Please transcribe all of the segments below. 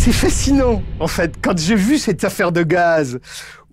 c'est fascinant, en fait. Quand j'ai vu cette affaire de gaz,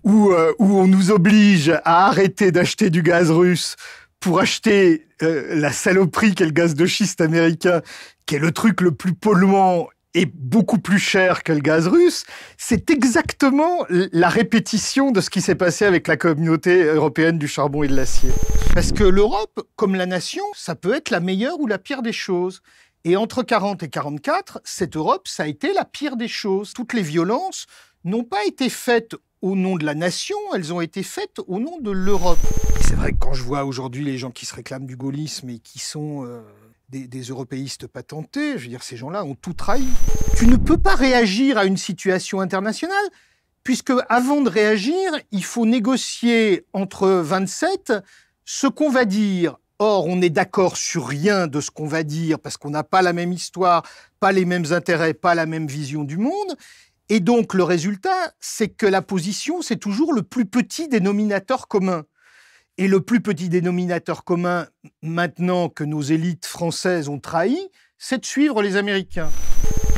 où, euh, où on nous oblige à arrêter d'acheter du gaz russe pour acheter euh, la saloperie qu'est le gaz de schiste américain, qui est le truc le plus polluant et beaucoup plus cher que le gaz russe, c'est exactement la répétition de ce qui s'est passé avec la communauté européenne du charbon et de l'acier. Parce que l'Europe, comme la nation, ça peut être la meilleure ou la pire des choses. Et entre 40 et 44, cette Europe, ça a été la pire des choses. Toutes les violences n'ont pas été faites au nom de la nation, elles ont été faites au nom de l'Europe. C'est vrai que quand je vois aujourd'hui les gens qui se réclament du gaullisme et qui sont euh, des, des, européistes patentés, je veux dire, ces gens-là ont tout trahi. Tu ne peux pas réagir à une situation internationale, puisque avant de réagir, il faut négocier entre 27 ce qu'on va dire Or, on n'est d'accord sur rien de ce qu'on va dire parce qu'on n'a pas la même histoire, pas les mêmes intérêts, pas la même vision du monde. Et donc, le résultat, c'est que la position, c'est toujours le plus petit dénominateur commun. Et le plus petit dénominateur commun, maintenant que nos élites françaises ont trahi, c'est de suivre les Américains.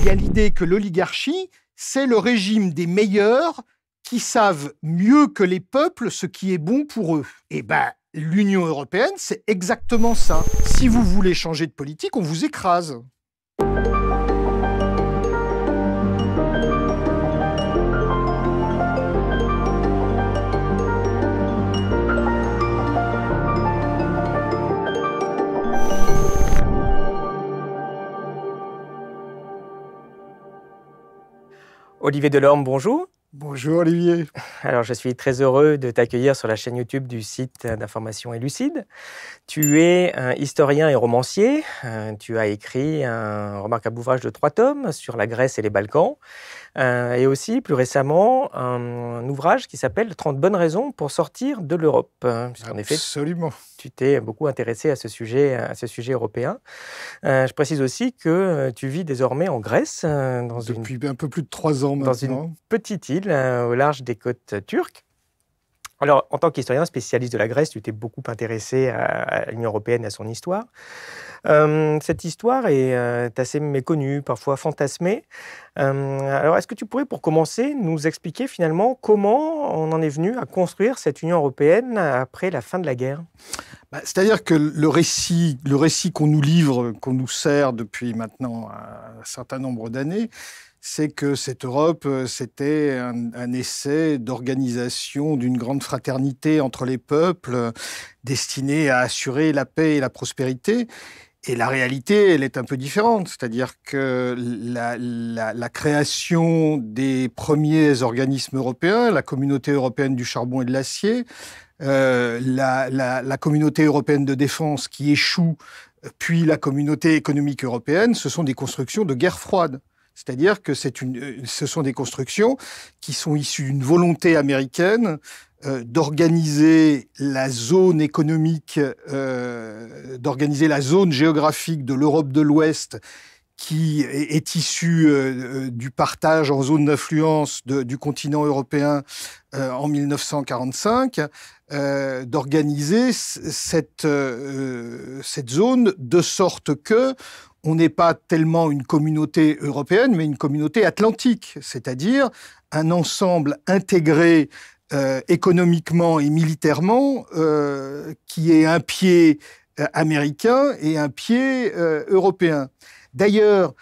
Il y a l'idée que l'oligarchie, c'est le régime des meilleurs qui savent mieux que les peuples ce qui est bon pour eux. Et eh ben, L'Union européenne, c'est exactement ça. Si vous voulez changer de politique, on vous écrase. Olivier Delorme, bonjour. Bonjour Olivier. Alors je suis très heureux de t'accueillir sur la chaîne YouTube du site d'information Lucide. Tu es un historien et romancier. Euh, tu as écrit un remarquable ouvrage de trois tomes sur la Grèce et les Balkans. Euh, et aussi, plus récemment, un, ouvrage qui s'appelle 30 bonnes raisons pour sortir de l'Europe. Euh, en effet, tu t'es beaucoup intéressé à ce sujet, à ce sujet européen. Euh, je précise aussi que tu vis désormais en Grèce. Dans Depuis un peu plus de trois ans maintenant. Dans une petite île au large des côtes turques. Alors, en tant qu'historien spécialiste de la Grèce, tu t'es beaucoup intéressé à, l'Union européenne et à son histoire. Euh, cette histoire est euh, assez méconnue, parfois fantasmée. Euh, alors, est-ce que tu pourrais, pour commencer, nous expliquer finalement comment on en est venu à construire cette Union européenne après la fin de la guerre bah, C'est-à-dire que le récit, le récit qu'on nous livre, qu'on nous sert depuis maintenant un certain nombre d'années, c'est que cette Europe, euh, c'était un, essai d'organisation d'une grande fraternité entre les peuples destinée à assurer la paix et la prospérité. Et la réalité, elle est un peu différente, c'est-à-dire que la, création des premiers organismes européens, la communauté européenne du charbon et de l'acier, euh, la communauté européenne de défense qui échoue puis la communauté économique européenne, ce sont des constructions de guerre froide. C'est-à-dire que c'est une, euh, ce sont des constructions qui sont issues d'une volonté américaine euh, d'organiser la zone économique, euh, d'organiser la zone géographique de l'Europe de l'Ouest qui est issue du partage en zone d'influence du continent européen en 1945, d'organiser cette, cette zone de sorte que on n'est pas tellement une communauté européenne, mais une communauté atlantique, c'est-à-dire un ensemble intégré euh, économiquement et militairement euh, qui est un pied euh, américain et un pied européen. D'ailleurs,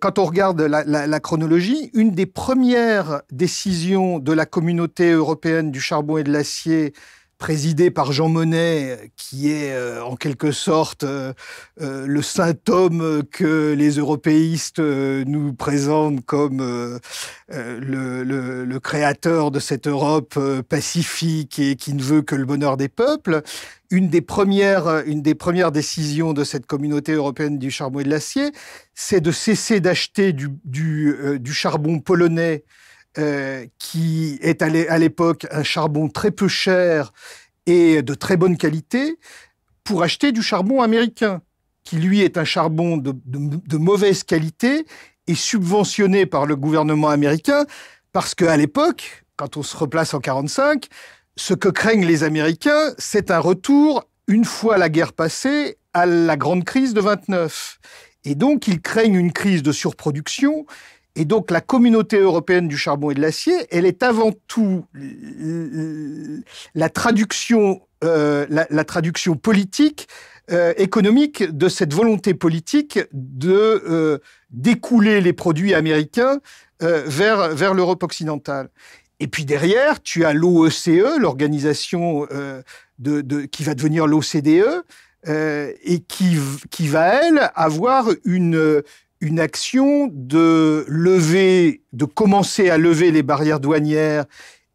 quand on regarde la, la, chronologie, une des premières décisions de la communauté européenne du charbon et de l'acier présidé par Jean Monnet, euh, qui est euh, en quelque sorte euh, le saint le symptôme que les européistes nous présentent comme le, créateur de cette Europe pacifique et qui ne veut que le bonheur des peuples. Une des premières, une des premières décisions de cette communauté européenne du charbon et de l'acier, c'est de cesser d'acheter du, du, charbon polonais qui est à l'époque un charbon très peu cher et de très bonne qualité pour acheter du charbon américain, qui lui est un charbon de, mauvaise qualité et subventionné par le gouvernement américain, parce qu'à l'époque, quand on se replace en 1945, ce que craignent les Américains, c'est un retour, une fois la guerre passée, à la grande crise de 1929. Et donc, ils craignent une crise de surproduction et donc la communauté européenne du charbon et de l'acier, elle est avant tout la traduction, euh, la, traduction politique, euh, économique de cette volonté politique de euh, découler les produits américains vers, vers l'Europe occidentale. Et puis derrière, tu as l'OECE, e, l'organisation qui va devenir l'OCDE, et qui, qui va, elle, avoir une, une action de lever, de commencer à lever les barrières douanières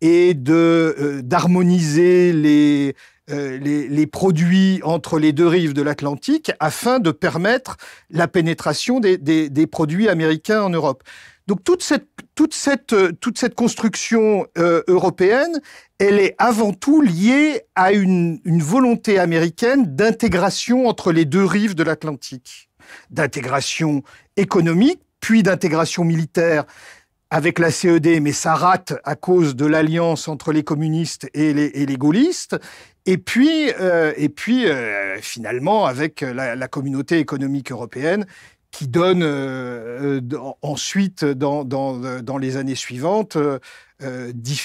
et de euh, d'harmoniser euh, les, les, produits entre les deux rives de l'Atlantique afin de permettre la pénétration des, des, produits américains en Europe. Donc toute cette toute cette euh, toute cette construction européenne, elle est avant tout liée à une, une volonté américaine d'intégration entre les deux rives de l'Atlantique d'intégration économique, puis d'intégration militaire avec la CED, mais ça rate à cause de l'alliance entre les communistes et les, gaullistes. Et puis, euh, et puis euh, finalement, avec la, communauté économique européenne qui donne euh, euh, ensuite, dans, euh, dans, les années suivantes,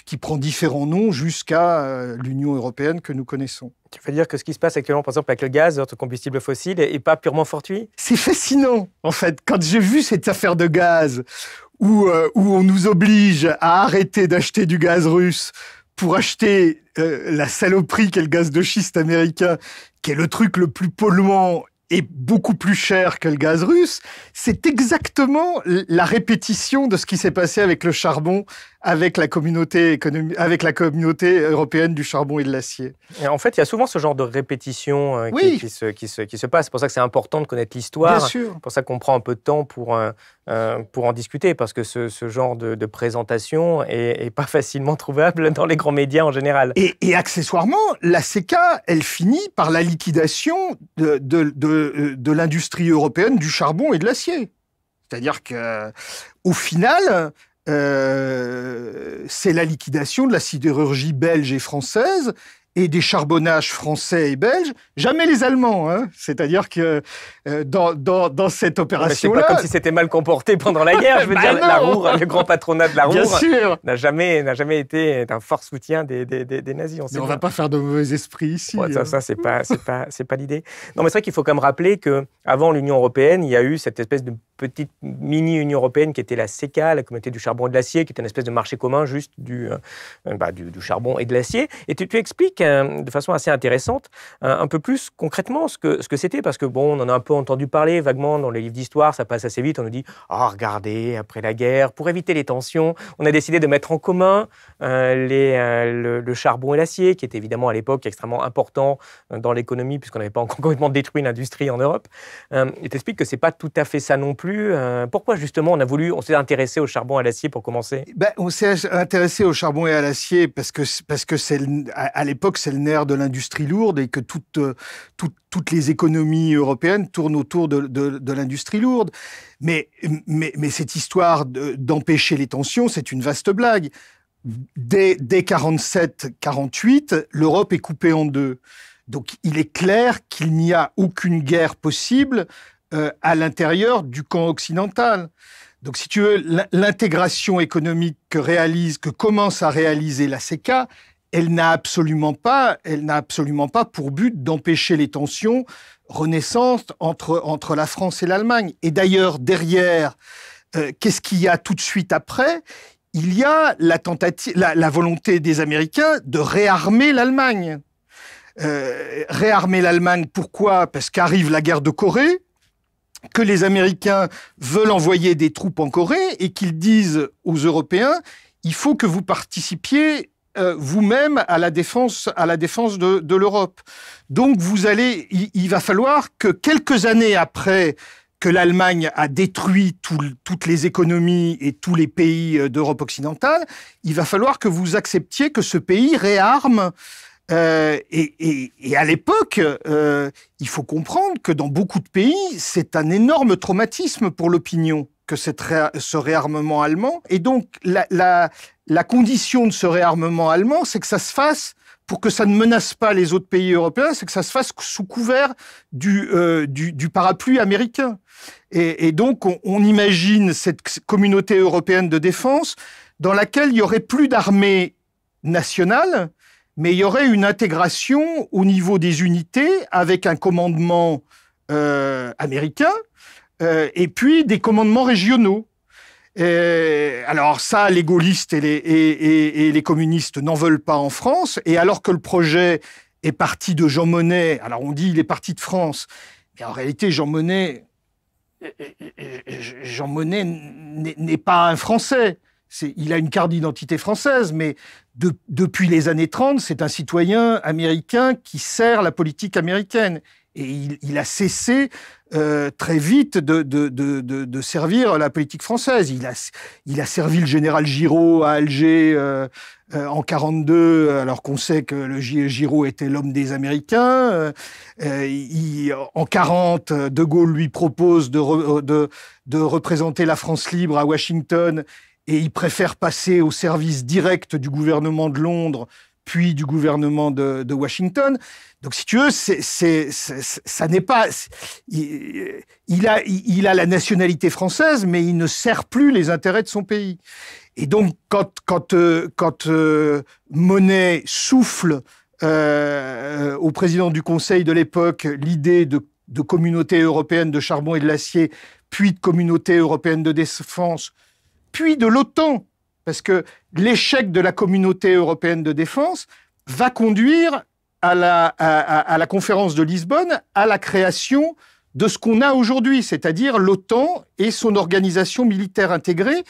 qui prend différents noms jusqu'à l'Union européenne que nous connaissons. Tu veux dire que ce qui se passe actuellement, par exemple, avec le gaz, notre combustible fossile, n'est pas purement fortuit C'est fascinant, en fait. Quand j'ai vu cette affaire de gaz, où, où on nous oblige à arrêter d'acheter du gaz russe pour acheter la saloperie qu'est le gaz de schiste américain, qui est le truc le plus polluant est beaucoup plus cher que le gaz russe, c'est exactement la répétition de ce qui s'est passé avec le charbon avec la communauté avec la communauté européenne du charbon et de l'acier. En fait, il y a souvent ce genre de répétition euh, qui, qui, se, qui, se, passe. C'est pour ça que c'est important de connaître l'histoire. C'est pour ça qu'on prend un peu de temps pour, euh, euh, pour en discuter, parce que ce, genre de, présentation est, pas facilement trouvable dans les grands médias en général. Et, accessoirement, la CECA, elle finit par la liquidation de, de, l'industrie européenne du charbon et de l'acier. C'est-à-dire qu'au final, euh, c'est la liquidation de la sidérurgie belge et française et des charbonnages français et belges, jamais les Allemands. Hein. C'est-à-dire que euh, dans, cette opération-là... C'est pas comme si c'était mal comporté pendant la guerre. Je veux bah dire, la le grand patronat de la Roure n'a jamais, jamais été un fort soutien des, nazis. On ne va pas faire de mauvais esprits ici. Ça, hein. ça c'est pas, pas, l'idée. Non, mais c'est vrai qu'il faut quand même rappeler que avant l'Union européenne, il y a eu cette espèce de petite mini-Union européenne qui était la CECA, la communauté du charbon et de l'acier, qui était une espèce de marché commun juste du, euh, euh, bah, du, charbon et de l'acier. Et tu, expliques euh, de façon assez intéressante un peu plus concrètement ce que, ce que c'était, parce que bon, on en a un peu entendu parler vaguement dans les livres d'histoire, ça passe assez vite, on nous dit « oh, regardez, après la guerre, pour éviter les tensions, on a décidé de mettre en commun les, le, charbon et l'acier, qui était évidemment à l'époque extrêmement important dans l'économie, puisqu'on n'avait pas encore complètement détruit l'industrie en Europe. Et tu expliques que c'est pas tout à fait ça non plus euh, pourquoi justement on a voulu, on s'est intéressé au charbon et à l'acier pour commencer ben, On s'est intéressé au charbon et à l'acier parce que, parce que c'est à l'époque c'est le nerf de l'industrie lourde et que toutes euh, les économies européennes tournent autour de, l'industrie lourde. Mais, mais, mais cette histoire d'empêcher les tensions, c'est une vaste blague. Dès, dès 47-48, l'Europe est coupée en deux. Donc il est clair qu'il n'y a aucune guerre possible euh, à l'intérieur du camp occidental. Donc, si tu veux, l'intégration économique que réalise, que commence à réaliser la CECA, elle n'a absolument pas, elle n'a absolument pas pour but d'empêcher les tensions renaissantes entre, entre la France et l'Allemagne. Et d'ailleurs, derrière, euh, qu'est-ce qu'il y a tout de suite après Il y a la, tentative, la, volonté des Américains de réarmer l'Allemagne. Euh, réarmer l'Allemagne, pourquoi Parce qu'arrive la guerre de Corée, que les Américains veulent envoyer des troupes en Corée et qu'ils disent aux Européens, il faut que vous participiez euh, vous-même à la défense, à la défense de, l'Europe. Donc vous allez, il, va falloir que quelques années après que l'Allemagne a détruit toutes les économies et tous les pays euh, d'Europe occidentale, il va falloir que vous acceptiez que ce pays réarme euh, et, à l'époque, euh, il faut comprendre que dans beaucoup de pays, c'est un énorme traumatisme pour l'opinion que ce réarmement allemand. Et donc, la, condition de ce réarmement allemand, c'est que ça se fasse pour que ça ne menace pas les autres pays européens, c'est que ça se fasse sous couvert du, euh, parapluie américain. Et, donc, on, on, imagine cette communauté européenne de défense dans laquelle il y aurait plus d'armées nationales, mais il y aurait une intégration au niveau des unités avec un commandement euh, américain euh, et puis des commandements régionaux. alors ça, les gaullistes et les, communistes n'en veulent pas en France, et alors que le projet est parti de Jean Monnet, alors on dit il est parti de France, mais en réalité Jean Jean Monnet n'est pas un Français il a une carte d'identité française, mais depuis les années 30, c'est un citoyen américain qui sert la politique américaine. Et il, a cessé euh, très vite de, servir la politique française. Il a, servi le général Giraud à Alger euh, euh, en 42, alors qu'on sait que le Giraud était l'homme des Américains. en 40, De Gaulle lui propose de représenter la France libre à Washington et il préfère passer au service direct du gouvernement de Londres puis du gouvernement de, Washington. Donc, si tu veux, c'est, ça n'est pas. Il, a, il a la nationalité française, mais il ne sert plus les intérêts de son pays. Et donc, quand, quand, euh, quand euh, Monet souffle euh, au président du Conseil de l'époque l'idée de, de communauté européenne de charbon et de l'acier, puis de communauté européenne de défense, puis de l'OTAN, parce que l'échec de la communauté européenne de défense va conduire à la, conférence de Lisbonne à la création de ce qu'on a aujourd'hui, c'est-à-dire l'OTAN et son organisation militaire intégrée,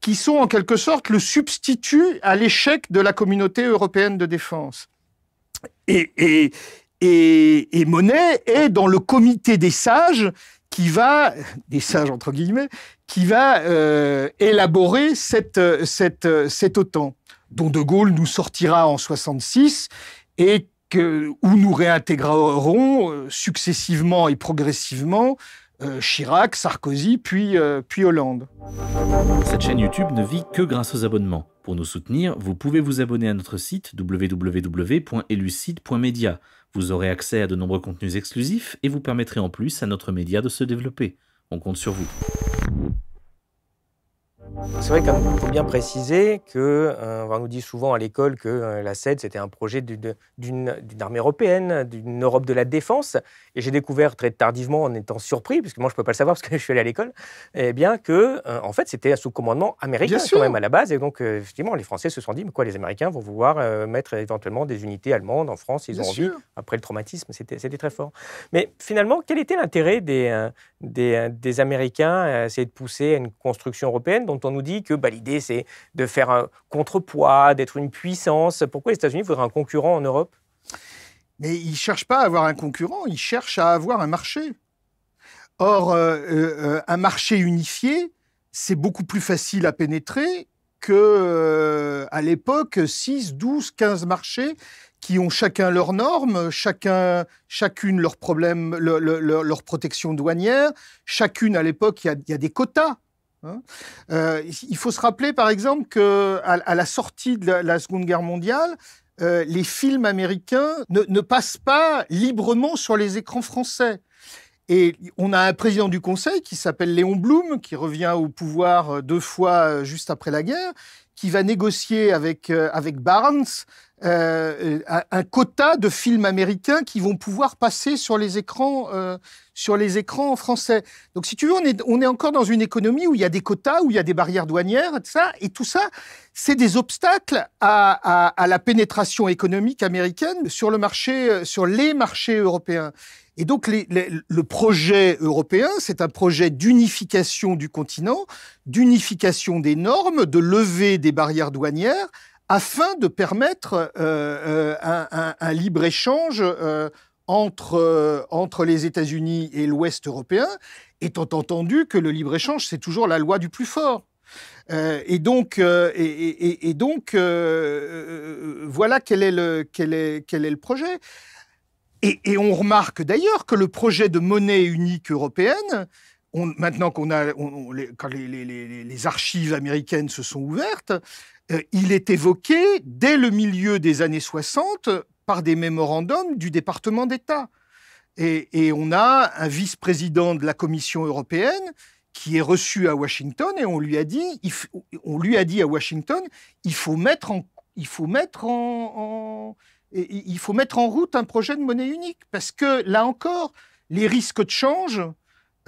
qui sont en quelque sorte le substitut à l'échec de la communauté européenne de défense. et, et Monet est dans le comité des sages qui va, des sages entre guillemets, qui va euh, élaborer cette, euh, euh, cet autant, dont De Gaulle nous sortira en 66 et que, où nous réintégrerons successivement et progressivement Chirac, Sarkozy, puis, puis Hollande. Cette chaîne YouTube ne vit que grâce aux abonnements. Pour nous soutenir, vous pouvez vous abonner à notre site www.elucide.media vous aurez accès à de nombreux contenus exclusifs et vous permettrez en plus à notre média de se développer. On compte sur vous. C'est vrai qu'il faut bien préciser que euh, on nous dit souvent à l'école que euh, la CED, c'était un projet d'une armée européenne, d'une Europe de la défense. Et j'ai découvert très tardivement, en étant surpris, puisque moi je ne peux pas le savoir parce que je suis allé à l'école, eh bien que euh, en fait c'était sous commandement américain quand même à la base. Et donc effectivement, les Français se sont dit, mais quoi, les Américains vont vouloir mettre éventuellement des unités allemandes en France, ils ont vu, envie. Après le traumatisme, c'était très fort. Mais finalement, quel était l'intérêt des, des, Américains à essayer de pousser à une construction européenne dont on nous dit que bah, l'idée, c'est de faire un contrepoids, d'être une puissance. Pourquoi les États-Unis voudraient un concurrent en Europe Mais ils ne cherchent pas à avoir un concurrent, ils cherchent à avoir un marché. Or, euh, euh, euh, un marché unifié, c'est beaucoup plus facile à pénétrer que à l'époque 6, 12, 15 marchés qui ont chacun leurs normes, chacun, chacune leurs problèmes, leur, protection douanière, chacune à l'époque, il y, a des quotas. Hein. Euh, il faut se rappeler, par exemple, que à, la sortie de la, Seconde Guerre mondiale, euh, les films américains ne, passent pas librement sur les écrans français. Et on a un président du Conseil qui s'appelle Léon Blum, qui revient au pouvoir euh, deux fois euh, juste après la guerre, qui va négocier avec, euh, avec Barnes un quota de films américains qui vont pouvoir passer sur les écrans, sur les écrans français. Donc, si tu veux, on est, on est encore dans une économie où il y a des quotas, où il y a des barrières douanières, et tout ça. Et tout ça, c'est des obstacles à, à, la pénétration économique américaine sur le marché, sur les marchés européens. Et donc le projet européen, c'est un projet d'unification du continent, d'unification des normes, de lever des barrières douanières, afin de permettre euh, euh, un, libre-échange euh, entre, entre les États-Unis et l'Ouest européen, étant entendu que le libre-échange, c'est toujours la loi du plus fort. et donc, voilà quel est, le, est, quel est le projet. Et, on remarque d'ailleurs que le projet de monnaie unique européenne, maintenant qu'on a, les, archives américaines se sont ouvertes, euh, il est évoqué dès le milieu des années 60 par des mémorandums du département d'État. Et, on a un vice-président de la Commission européenne qui est reçu à Washington et on lui a dit, on lui a dit à Washington, il faut mettre il faut mettre en il faut mettre en route un projet de monnaie unique, parce que là encore, les risques de change,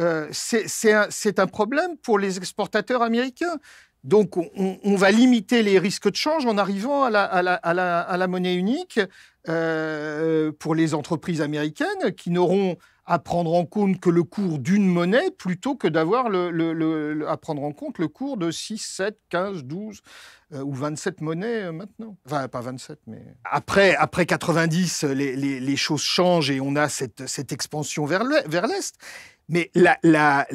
euh, c'est un, problème pour les exportateurs américains. Donc on, va limiter les risques de change en arrivant à la, monnaie unique euh, pour les entreprises américaines qui n'auront à prendre en compte que le cours d'une monnaie plutôt que d'avoir le, à prendre en compte le cours de 6, 7, 15, 12 ou 27 monnaies euh, maintenant. Enfin, pas 27, mais... Après, après 90, euh, les, choses changent et on a cette, expansion vers l'Est. mais la,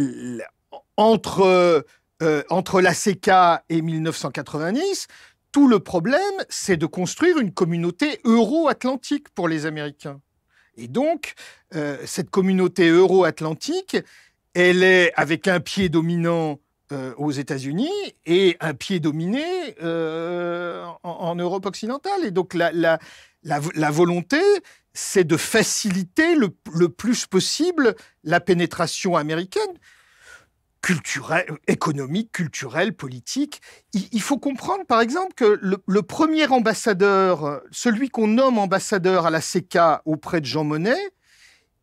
entre, euh, entre la CK et 1990, tout le problème, c'est de construire une communauté euro-atlantique pour les Américains. Et donc, euh, cette communauté euro-atlantique, elle est avec un pied dominant euh, aux États-Unis et un pied dominé euh, en, Europe occidentale. Et donc, la, volonté, c'est de faciliter le, plus possible la pénétration américaine, culturel, économique, culturel, politique. Il, faut comprendre, par exemple, que le, premier ambassadeur, celui qu'on nomme ambassadeur à la CK auprès de Jean Monnet,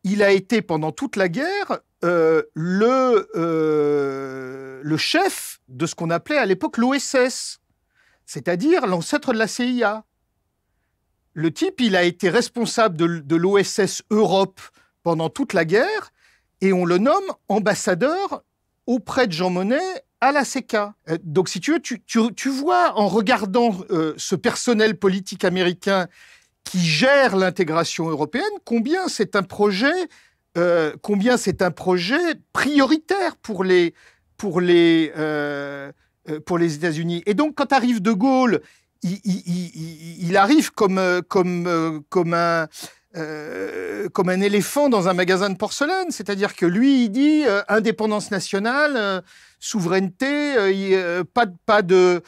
il a été pendant toute la guerre euh, le, euh, le chef de ce qu'on appelait à l'époque l'OSS, c'est-à-dire l'ancêtre de la CIA. Le type, il a été responsable de, de l'OSS Europe pendant toute la guerre et on le nomme ambassadeur auprès de Jean Monnet à la CECA. Euh, donc, si tu veux, tu, tu, tu vois, en regardant euh, ce personnel politique américain qui gère l'intégration européenne, combien c'est un projet, euh, combien c'est un projet prioritaire pour les, pour les, pour les États-Unis. Et donc, quand arrive De Gaulle, il, il arrive comme, comme, comme un euh, comme un éléphant dans un magasin de porcelaine. C'est-à-dire que lui, il dit euh, indépendance nationale, souveraineté, pas, de,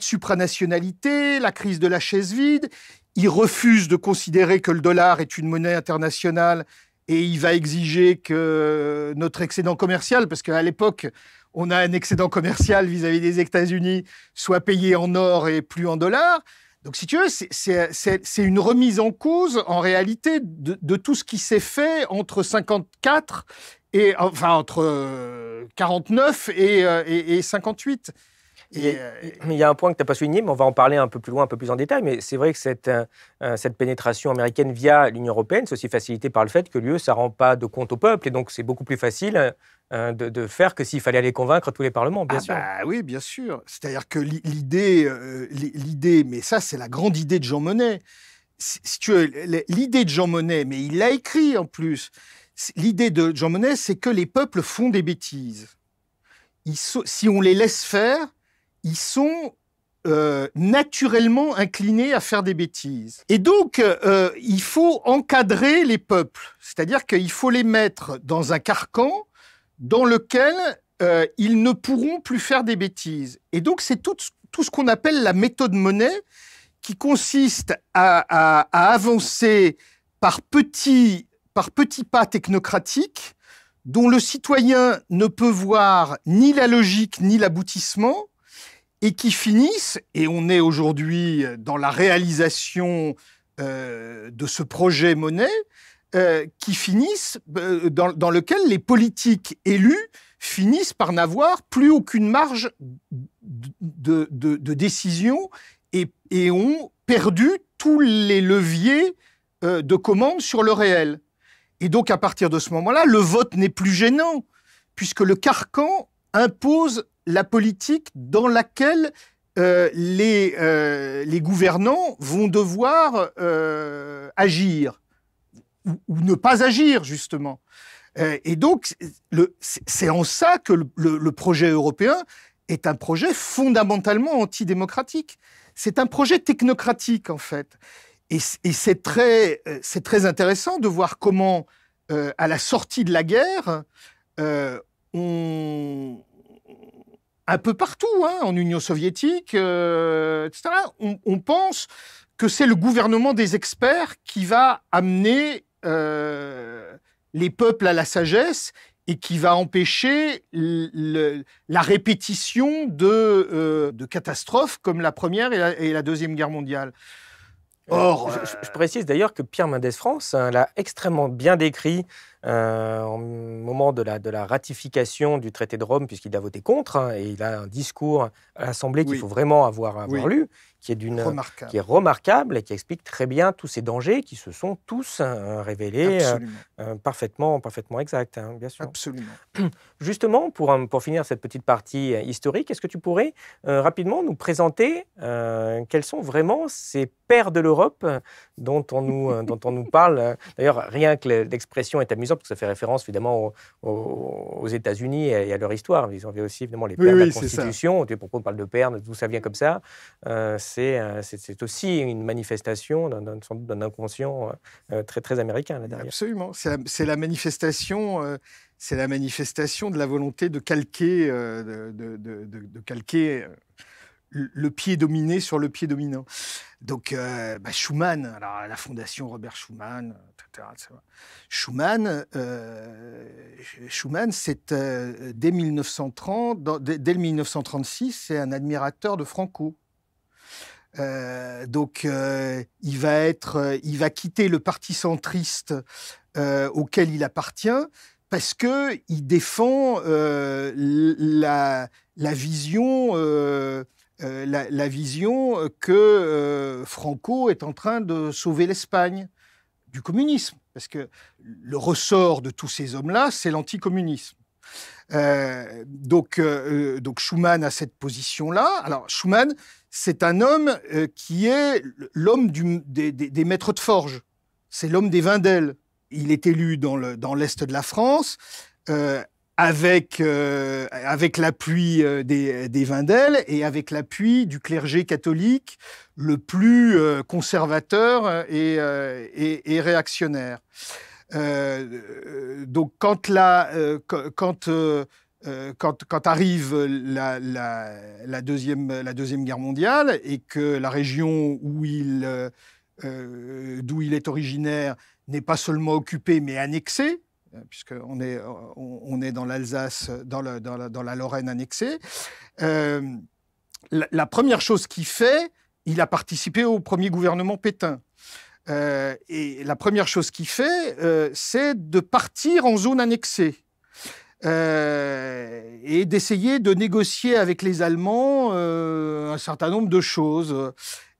supranationalité, la crise de la chaise vide. Il refuse de considérer que le dollar est une monnaie internationale et il va exiger que notre excédent commercial, parce qu'à l'époque, on a un excédent commercial vis à -vis des États-Unis, soit payé en or et plus en dollars. Donc, si tu veux, c'est une remise en cause, en réalité, de, tout ce qui s'est fait entre 54 et, enfin, entre 49 euh, euh, et, et, 58. Et, euh, il y a un point que tu n'as pas souligné, mais on va en parler un peu plus loin, un peu plus en détail. Mais c'est vrai que cette, cette pénétration américaine via l'Union européenne, c'est aussi facilité par le fait que l'UE, ça ne rend pas de compte au peuple. Et donc, c'est beaucoup plus facile Hein, de, faire que s'il fallait aller convaincre tous les parlements, bien ah sûr. Bah oui, bien sûr. C'est-à-dire que l'idée, euh, l'idée, mais ça c'est la grande idée de Jean Monnet. Si l'idée de Jean Monnet, mais il l'a écrit en plus. L'idée de Jean Monnet, c'est que les peuples font des bêtises. Ils si on les laisse faire, ils sont euh, naturellement inclinés à faire des bêtises. Et donc, euh, il faut encadrer les peuples, c'est-à-dire qu'il faut les mettre dans un carcan dans lequel euh, ils ne pourront plus faire des bêtises. Et donc, c'est tout, ce qu'on appelle la méthode monnaie, qui consiste à, avancer par petits, pas technocratiques dont le citoyen ne peut voir ni la logique ni l'aboutissement, et qui finissent, et on est aujourd'hui dans la réalisation euh, de ce projet monnaie, euh, qui finissent, euh, dans, lequel les politiques élus finissent par n'avoir plus aucune marge de, décision et, ont perdu tous les leviers euh, de commande sur le réel. Et donc, à partir de ce moment-là, le vote n'est plus gênant, puisque le carcan impose la politique dans laquelle les gouvernants vont devoir agir ou, ne pas agir, justement. Euh, et donc, c'est en ça que le, projet européen est un projet fondamentalement antidémocratique. C'est un projet technocratique, en fait. Et, c'est très, euh, très, intéressant de voir comment, euh, à la sortie de la guerre, on, un peu partout, hein, en Union soviétique, etc., on, on pense que c'est le gouvernement des experts qui va amener euh, les peuples à la sagesse et qui va empêcher la répétition euh, de, catastrophes comme la Première et la, Deuxième Guerre mondiale. Or, euh, je, précise d'ailleurs que Pierre Mendès France hein, l'a extrêmement bien décrit au euh, moment de la, de la ratification du traité de Rome, puisqu'il a voté contre, hein, et il a un discours à l'Assemblée qu'il faut vraiment avoir, lu, qui est, d'une, qui est remarquable et qui explique très bien tous ces dangers qui se sont tous hein, révélés euh, euh, parfaitement, parfaitement exacts, hein, bien sûr. Absolument. Justement, pour, pour finir cette petite partie historique, est-ce que tu pourrais rapidement nous présenter quels sont vraiment ces pères de l'Europe dont on nous, dont on nous parle D'ailleurs, rien que l'expression est amusante, parce que ça fait référence évidemment aux, aux États-Unis et à leur histoire. Ils ont vu aussi évidemment les pères de la Constitution. Pourquoi on parle de perdre d'où ça vient comme ça. Euh, euh, c'est, c'est, aussi une manifestation d'un, inconscient euh, très très américain Absolument. C'est la, manifestation. c'est la manifestation de la volonté de calquer, de, de, de, de, calquer le pied dominé sur le pied dominant. Donc euh, bah, Schumann, la fondation Robert Schumann, euh, etc. Schumann, euh, Schumann, c'est dès 1930, dès, 1936, c'est un admirateur de Franco. donc il va être, il va quitter le parti centriste auquel il appartient parce que il défend la, vision euh, la, vision euh, que euh, Franco est en train de sauver l'Espagne du communisme. Parce que le ressort de tous ces hommes-là, c'est l'anticommunisme. donc, donc Schumann a cette position-là. Alors Schumann, c'est un homme qui est l'homme des, maîtres de forge. C'est l'homme des Vindelles. Il est élu dans l'Est le, dans de la France avec, euh, avec l'appui euh, des, des Vindel et avec l'appui du clergé catholique le plus euh, conservateur et, réactionnaire. donc quand, arrive la, la, la, deuxième, la Deuxième Guerre mondiale et que la région où il, d'où il est originaire n'est pas seulement occupée mais annexée, euh, puisqu'on est, euh, on est dans l'Alsace, dans, la, Lorraine annexée. Euh, la, première chose qu'il fait, il a participé au premier gouvernement Pétain. et la première chose qu'il fait, c'est de partir en zone annexée. et d'essayer de négocier avec les Allemands un certain nombre de choses.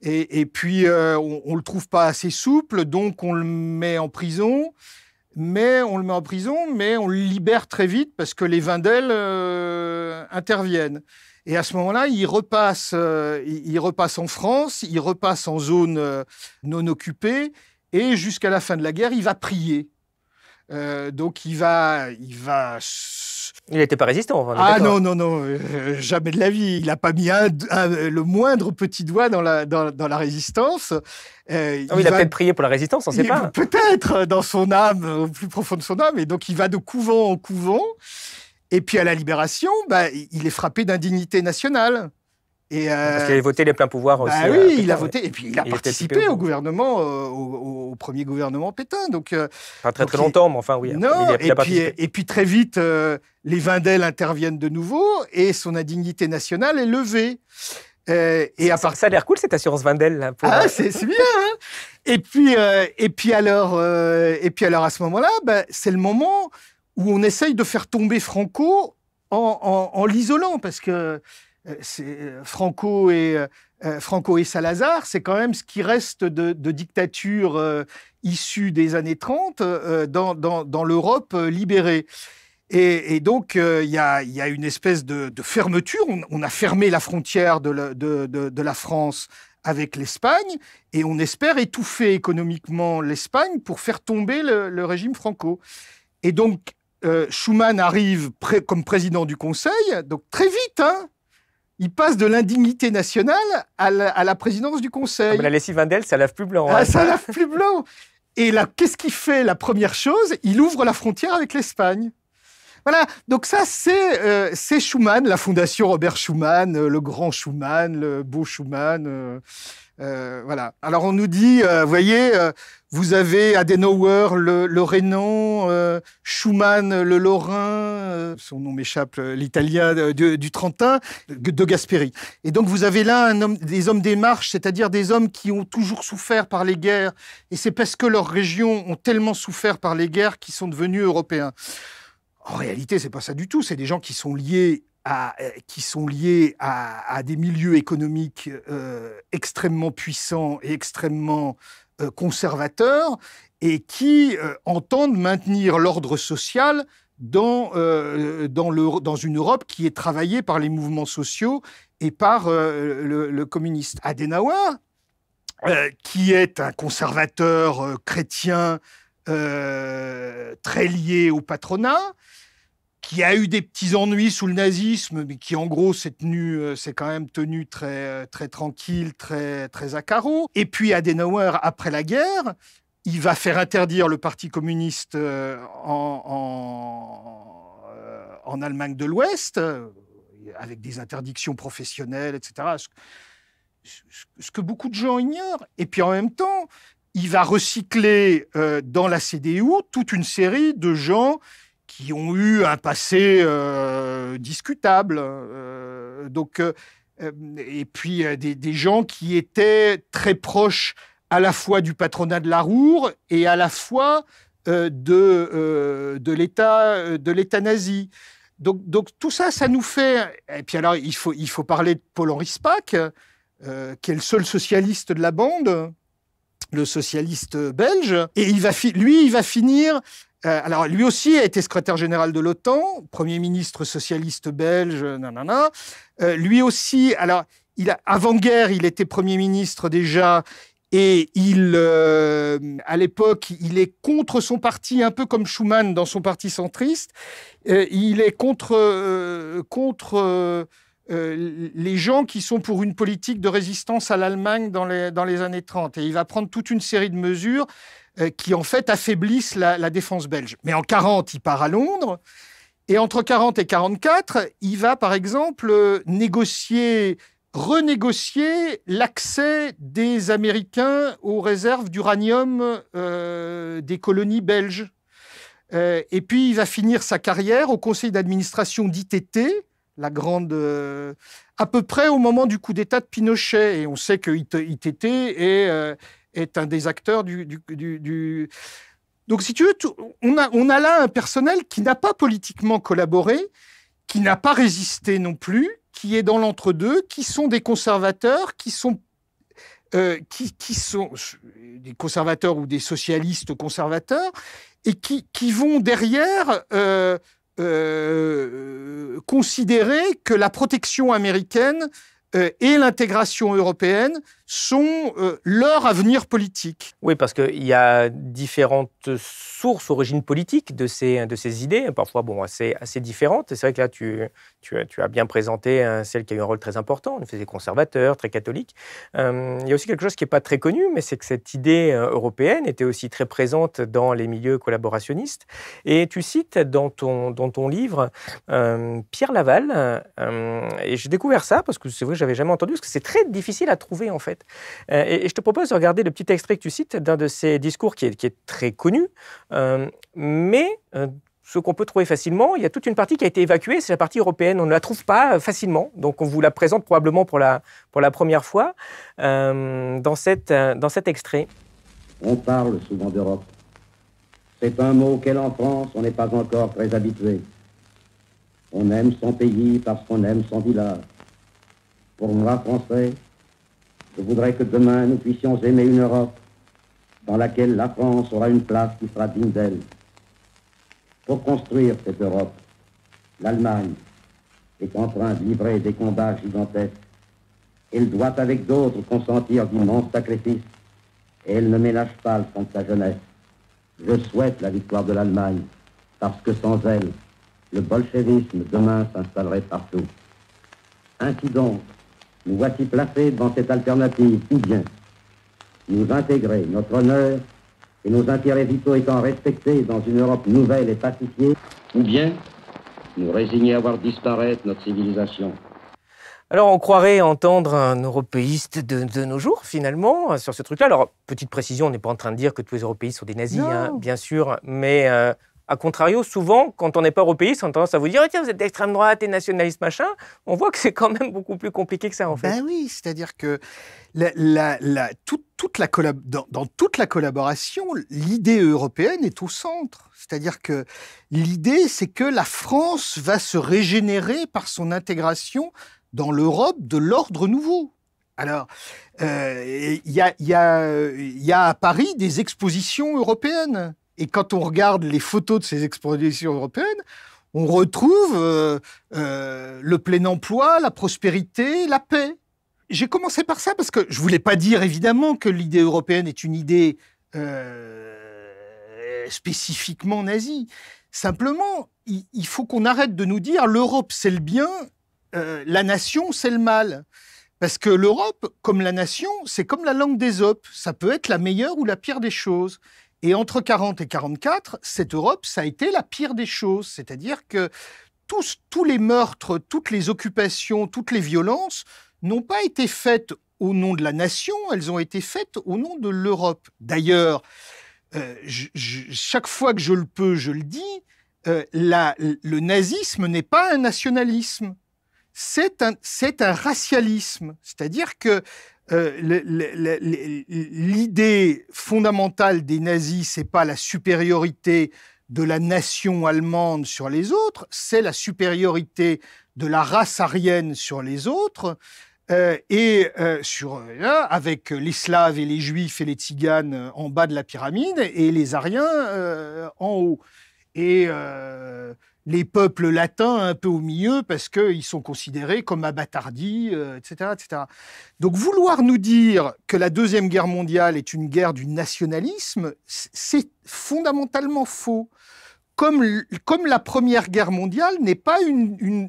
Et, puis, on ne le trouve pas assez souple, donc on le met en prison mais on le met en prison, mais on le libère très vite parce que les Vindel euh, interviennent. Et à ce moment-là, il repasse, euh, il repasse en France, il repasse en zone euh, non occupée, et jusqu'à la fin de la guerre, il va prier. donc il va, il va il n'était pas résistant. ah non, non, non, euh, jamais de la vie. Il n'a pas mis le moindre petit doigt dans la, résistance. Euh, ah il, a fait peut-être prié pour la résistance, on ne sait pas. Peut-être, euh, dans son âme, au plus profond de son âme. Et donc, il va de couvent en couvent. Et puis, à la libération, bah, il est frappé d'indignité nationale. Parce euh, qu'il avait voté les pleins pouvoirs bah aussi. Ah oui, euh, il a voté et puis il a participé au gouvernement, euh, au, premier gouvernement Pétain. Donc, euh, très très longtemps, mais enfin oui. et, puis, très vite, les Vindel interviennent de nouveau et son indignité nationale est levée. et à Ça a l'air cool cette assurance Vindel. Ah, c'est bien. Hein. et puis, et puis alors, et puis alors à ce moment-là, bah, c'est le moment où on essaye de faire tomber Franco en, en l'isolant parce que euh, euh, franco et euh, Franco Salazar, c'est quand même ce qui reste de, de dictature issue des années 30 dans, l'Europe libérée. Et, donc, il y, a, une espèce de, fermeture. On, a fermé la frontière de la, France avec l'Espagne et on espère étouffer économiquement l'Espagne pour faire tomber le, régime franco. Et donc, Schuman arrive comme président du Conseil, donc très vite, hein, il passe de l'indignité nationale à la, présidence du Conseil. Ah, mais la lessive Vandel, ça lave plus blanc. Hein. Ah, ça lave plus blanc. Et là, qu'est-ce qu'il fait La première chose, il ouvre la frontière avec l'Espagne. Voilà, donc ça, c'est euh, Schumann, la fondation Robert Schumann, euh, le grand Schumann, le beau Schumann. Euh, euh, voilà. Alors on nous dit, vous voyez, vous avez Adenauer, le, Rénan, euh, Schumann, le Lorrain, euh, son nom m'échappe, euh, l'italien du, Trentin, de Gasperi. Et donc vous avez là un homme, des hommes des marches, c'est-à-dire des hommes qui ont toujours souffert par les guerres. Et c'est parce que leurs régions ont tellement souffert par les guerres qu'ils sont devenus européens. En réalité, c'est pas ça du tout. C'est des gens qui sont liés à, qui sont liés à, des milieux économiques extrêmement puissants et extrêmement euh, conservateurs et qui euh, entendent maintenir l'ordre social euh, dans, une Europe qui est travaillée par les mouvements sociaux et par le, communiste. Adenauer, qui est un conservateur chrétien très lié au patronat, qui a eu des petits ennuis sous le nazisme, mais qui en gros s'est tenu, euh, s'est quand même tenu très, euh, très tranquille, très, très à carreau. Et puis Adenauer, après la guerre, il va faire interdire le Parti communiste euh, en, en, Allemagne de l'Ouest, avec des interdictions professionnelles, etc. ce, que beaucoup de gens ignorent. Et puis en même temps, il va recycler dans la CDU toute une série de gens qui ont eu un passé euh, discutable. Euh, donc, euh, et puis des, gens qui étaient très proches à la fois du patronat de la Roure et à la fois de, de l'État de l'État nazi. Donc, donc, tout ça, ça nous fait. Et puis alors, il faut, il faut parler de Paul-Henri Spack, qui est le seul socialiste de la bande le socialiste belge, et il va lui, il va finir euh, alors, lui aussi a été secrétaire général de l'OTAN, premier ministre socialiste belge, nanana. Euh, lui aussi, alors, avant guerre, il était premier ministre déjà. Et euh, à l'époque, il est contre son parti, un peu comme Schuman dans son parti centriste. il est contre, contre les gens qui sont pour une politique de résistance à l'Allemagne dans dans les années 30. Et il va prendre toute une série de mesures euh, qui en fait affaiblissent la, défense belge. Mais en 40, il part à Londres. Et entre 40 et 44, il va par exemple négocier, renégocier l'accès des Américains aux réserves d'uranium euh, des colonies belges. Euh, et puis il va finir sa carrière au conseil d'administration d'ITT, la grande, à peu près au moment du coup d'État de Pinochet. Et on sait que ITT est est un des acteurs du, donc, si tu veux, on a, on a là un personnel qui n'a pas politiquement collaboré, qui n'a pas résisté non plus, qui est dans l'entre-deux, qui sont des conservateurs, qui sont, euh, qui, sont des conservateurs ou des socialistes conservateurs, et qui, vont derrière euh, euh, considérer que la protection américaine et l'intégration européenne sont euh, leur avenir politique. Oui, parce qu'il y a différentes sources, origines politiques de ces, de ces idées, parfois bon, assez, assez différentes. C'est vrai que là, tu, tu, tu as bien présenté celle qui a eu un rôle très important, une faisait conservateurs, très catholique. Euh, il y a aussi quelque chose qui n'est pas très connu, mais c'est que cette idée euh, européenne était aussi très présente dans les milieux collaborationnistes. Et tu cites dans ton, dans ton livre Pierre Laval, et j'ai découvert ça parce que c'est vrai que j'avais jamais entendu, parce que c'est très difficile à trouver en fait. Euh, et, je te propose de regarder le petit extrait que tu cites d'un de ses discours qui est, très connu, euh, mais euh, ce qu'on peut trouver facilement, il y a toute une partie qui a été évacuée, c'est la partie européenne. On ne la trouve pas facilement, donc on vous la présente probablement pour la, pour la première fois dans, cette, dans cet extrait. On parle souvent d'Europe. C'est un mot auquel en France on n'est pas encore très habitué. On aime son pays parce qu'on aime son village. Pour moi, français, je voudrais que demain nous puissions aimer une Europe dans laquelle la France aura une place qui sera digne d'elle. Pour construire cette Europe, l'Allemagne est en train de livrer des combats gigantesques. Elle doit avec d'autres consentir d'immenses sacrifices et elle ne ménage pas le sang de sa jeunesse. Je souhaite la victoire de l'Allemagne parce que sans elle, le bolchevisme demain s'installerait partout. Ainsi donc, nous voici placés devant cette alternative ou bien nous intégrer notre honneur et nos intérêts vitaux étant respectés dans une Europe nouvelle et pacifiée, ou bien nous résigner à voir disparaître notre civilisation. Alors on croirait entendre un européiste de, nos jours finalement sur ce truc-là. Alors petite précision, on n'est pas en train de dire que tous les européistes sont des nazis, hein, bien sûr, mais euh, a contrario, souvent, quand on n'est pas européiste, on a tendance à vous dire oh, tiens, vous êtes d'extrême droite et nationaliste, machin. On voit que c'est quand même beaucoup plus compliqué que ça, en fait. Ben oui, c'est-à-dire que toute, la dans, toute la collaboration, l'idée européenne est au centre. C'est-à-dire que l'idée, c'est que la France va se régénérer par son intégration dans l'Europe de l'ordre nouveau. Alors, euh, il y a à Paris des expositions européennes et quand on regarde les photos de ces expositions européennes, on retrouve euh, euh, le plein emploi, la prospérité, la paix. J'ai commencé par ça parce que je voulais pas dire évidemment que l'idée européenne est une idée euh, spécifiquement nazie. Simplement, il, faut qu'on arrête de nous dire l'Europe c'est le bien, la nation c'est le mal. Parce que l'Europe, comme la nation, c'est comme la langue des Opes. Ça peut être la meilleure ou la pire des choses. Et entre 40 et 44, cette Europe, ça a été la pire des choses. C'est-à-dire que tous, les meurtres, toutes les occupations, toutes les violences n'ont pas été faites au nom de la nation, elles ont été faites au nom de l'Europe. D'ailleurs, euh, chaque fois que je le peux, je le dis, euh, le nazisme n'est pas un nationalisme, c'est un, un racialisme. C'est-à-dire que euh, l'idée fondamentale des nazis, c'est pas la supériorité de la nation allemande sur les autres, c'est la supériorité de la race aryenne sur les autres. Euh, et euh, avec les Slaves et les Juifs et les Tziganes en bas de la pyramide et les Ariens en haut. Et les peuples latins un peu au milieu parce qu'ils sont considérés comme abattardis, etc., euh, etc. Donc vouloir nous dire que la Deuxième Guerre mondiale est une guerre du nationalisme, c'est fondamentalement faux. Comme, la Première Guerre mondiale n'est pas une,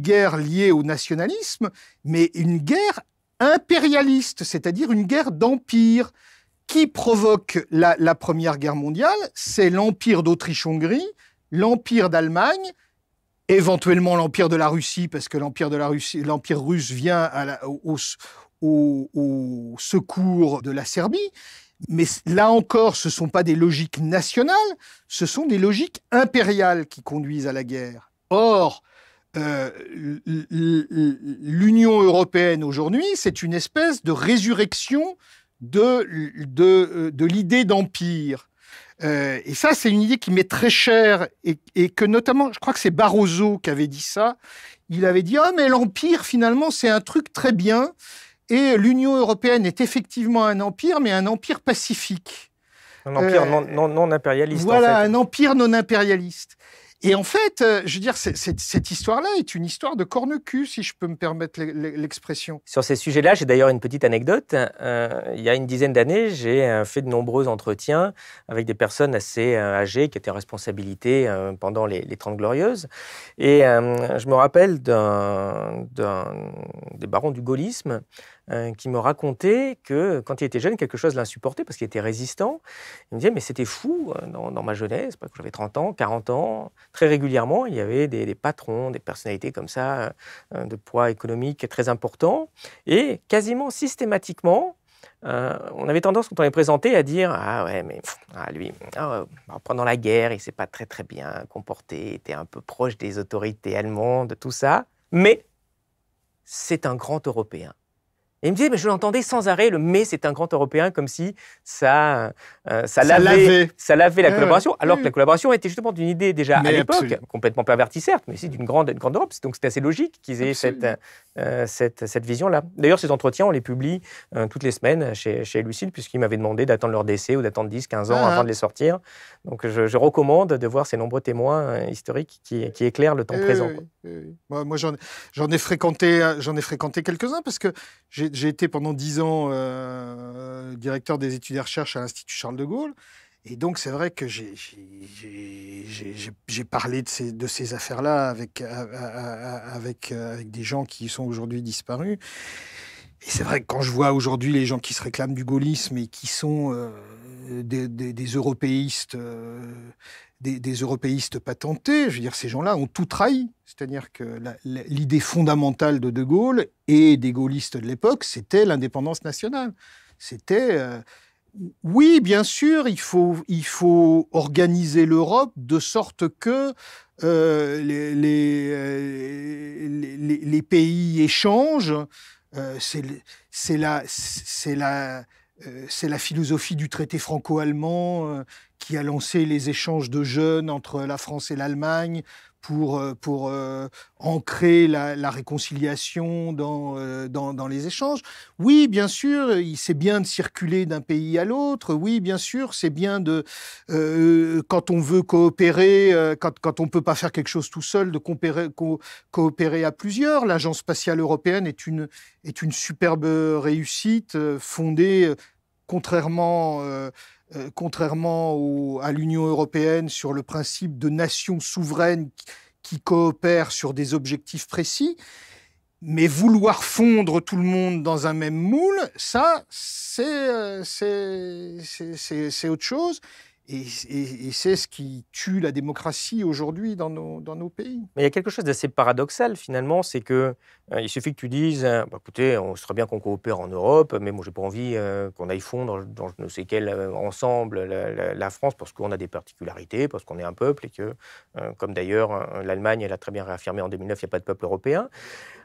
guerre liée au nationalisme, mais une guerre impérialiste, c'est-à-dire une guerre d'empire qui provoque la, Première Guerre mondiale, c'est l'Empire d'Autriche-Hongrie, l'Empire d'Allemagne, éventuellement l'Empire de la Russie, parce que l'Empire de la Russie, russe vient à au, au, secours de la Serbie. Mais là encore, ce ne sont pas des logiques nationales, ce sont des logiques impériales qui conduisent à la guerre. Or, euh, l'Union européenne aujourd'hui, c'est une espèce de résurrection euh, de, l'idée d'empire. Euh, et ça, c'est une idée qui m'est très chère et, que notamment, je crois que c'est Barroso qui avait dit ça. Il avait dit, ah mais l'empire, finalement, c'est un truc très bien. Et l'Union européenne est effectivement un empire, mais un empire pacifique. Un empire euh, non, impérialiste. Voilà, un empire non impérialiste. Et en fait, euh, je veux dire, cette histoire-là est une histoire de corne-cul, si je peux me permettre l'expression. Sur ces sujets-là, j'ai d'ailleurs une petite anecdote. Euh, il y a une dizaine d'années, j'ai euh, fait de nombreux entretiens avec des personnes assez âgées qui étaient en responsabilité pendant les, les, Glorieuses. Et je me rappelle d'un, des barons du gaullisme euh, qui me racontait que quand il était jeune, quelque chose l'insupportait parce qu'il était résistant. Il me disait, mais c'était fou euh, dans, ma jeunesse, que j'avais 30 ans, 40 ans, très régulièrement, il y avait des, patrons, des personnalités comme ça, euh, de poids économique très important. Et quasiment systématiquement, on avait tendance, quand on les présentait, à dire Ah ouais, mais ah, lui, ah, bah, pendant la guerre, il s'est pas très très bien comporté, était un peu proche des autorités allemandes, tout ça. Mais c'est un grand Européen. Et il me disait, mais je l'entendais sans arrêt, le mais c'est un grand européen, comme si ça, euh, euh, ça, lavait, ça lavait la collaboration, alors que la mm. collaboration était justement d'une idée déjà à l'époque, complètement pervertie certes, mais c'est d'une grande, grande Europe. Donc c'était assez logique qu'ils aient cette, euh, cette, cette, vision-là. D'ailleurs, ces entretiens, on les publie toutes les semaines chez, chez puisqu'il puisqu'ils m'avaient demandé d'attendre leur décès ou d'attendre 10, 15 ans ah. avant de les sortir. Donc je, recommande de voir ces nombreux témoins historiques qui, qui éclairent le temps eh présent. Eh moi, j'en, j'en ai fréquenté, j'en ai fréquenté quelques-uns parce que j'ai j'ai été pendant dix ans euh, directeur des études et recherches à l'Institut Charles de Gaulle. Et donc, c'est vrai que j'ai parlé de ces, affaires-là euh, euh, avec, des gens qui sont aujourd'hui disparus. Et c'est vrai que quand je vois aujourd'hui les gens qui se réclament du gaullisme et qui sont des, européistes des, européistes patentés. Je veux dire, ces gens-là ont tout trahi. C'est-à-dire que l'idée fondamentale de De Gaulle et des gaullistes de l'époque, c'était l'indépendance nationale. C'était. Euh, oui, bien sûr, il faut, organiser l'Europe de sorte que euh, euh, les, pays échangent. c'est la. Euh, c'est la philosophie du traité franco-allemand euh, qui a lancé les échanges de jeunes entre la France et l'Allemagne pour, euh, pour euh, ancrer la, réconciliation euh, dans, dans, les échanges. Oui, bien sûr, c'est bien de circuler d'un pays à l'autre. Oui, bien sûr, c'est bien de, quand on veut coopérer, quand, on ne peut pas faire quelque chose tout seul, de coopérer, coopérer à plusieurs. L'Agence spatiale européenne est une, est une superbe réussite fondée, contrairement euh, contrairement à l'Union européenne, sur le principe de nations souveraines qui coopèrent sur des objectifs précis. Mais vouloir fondre tout le monde dans un même moule, ça, c'est, euh, autre chose. Et, c'est ce qui tue la démocratie aujourd'hui dans nos, dans nos, pays. Mais il y a quelque chose d'assez paradoxal finalement, c'est que Hein, il suffit que tu dises, hein, bah, écoutez, on serait bien qu'on coopère en Europe, mais moi, j'ai pas envie euh, qu'on aille fondre dans je ne sais quel euh, ensemble la, France, parce qu'on a des particularités, parce qu'on est un peuple, et que, euh, comme d'ailleurs l'Allemagne, elle a très bien réaffirmé en 2009, il n'y a pas de peuple européen.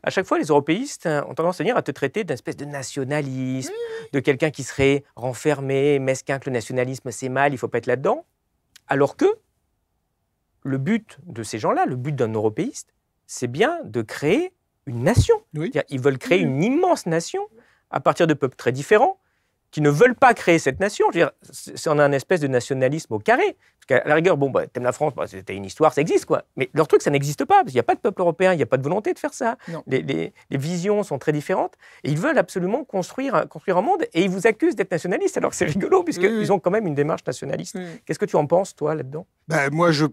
À chaque fois, les européistes hein, ont tendance à venir à te traiter d'une espèce de nationalisme, de quelqu'un qui serait renfermé, mesquin, que le nationalisme, c'est mal, il faut pas être là-dedans. Alors que le but de ces gens-là, le but d'un européiste, c'est bien de créer une nation. Ils veulent créer une immense nation à partir de peuples très différents qui ne veulent pas créer cette nation. c'est, on a un espèce de nationalisme au carré. Parce qu'à la rigueur, bon, bah, t'aimes la France, bah, c'était une histoire, ça existe, quoi. Mais leur truc, ça n'existe pas, Il n'y a pas de peuple européen, il n'y a pas de volonté de faire ça. Les, visions sont très différentes. Et ils veulent absolument construire, un monde, et ils vous accusent d'être nationalistes, alors que c'est rigolo, puisqu'ils ont quand même une démarche nationaliste. Qu'est-ce que tu en penses, toi, là-dedans ben, Moi, je,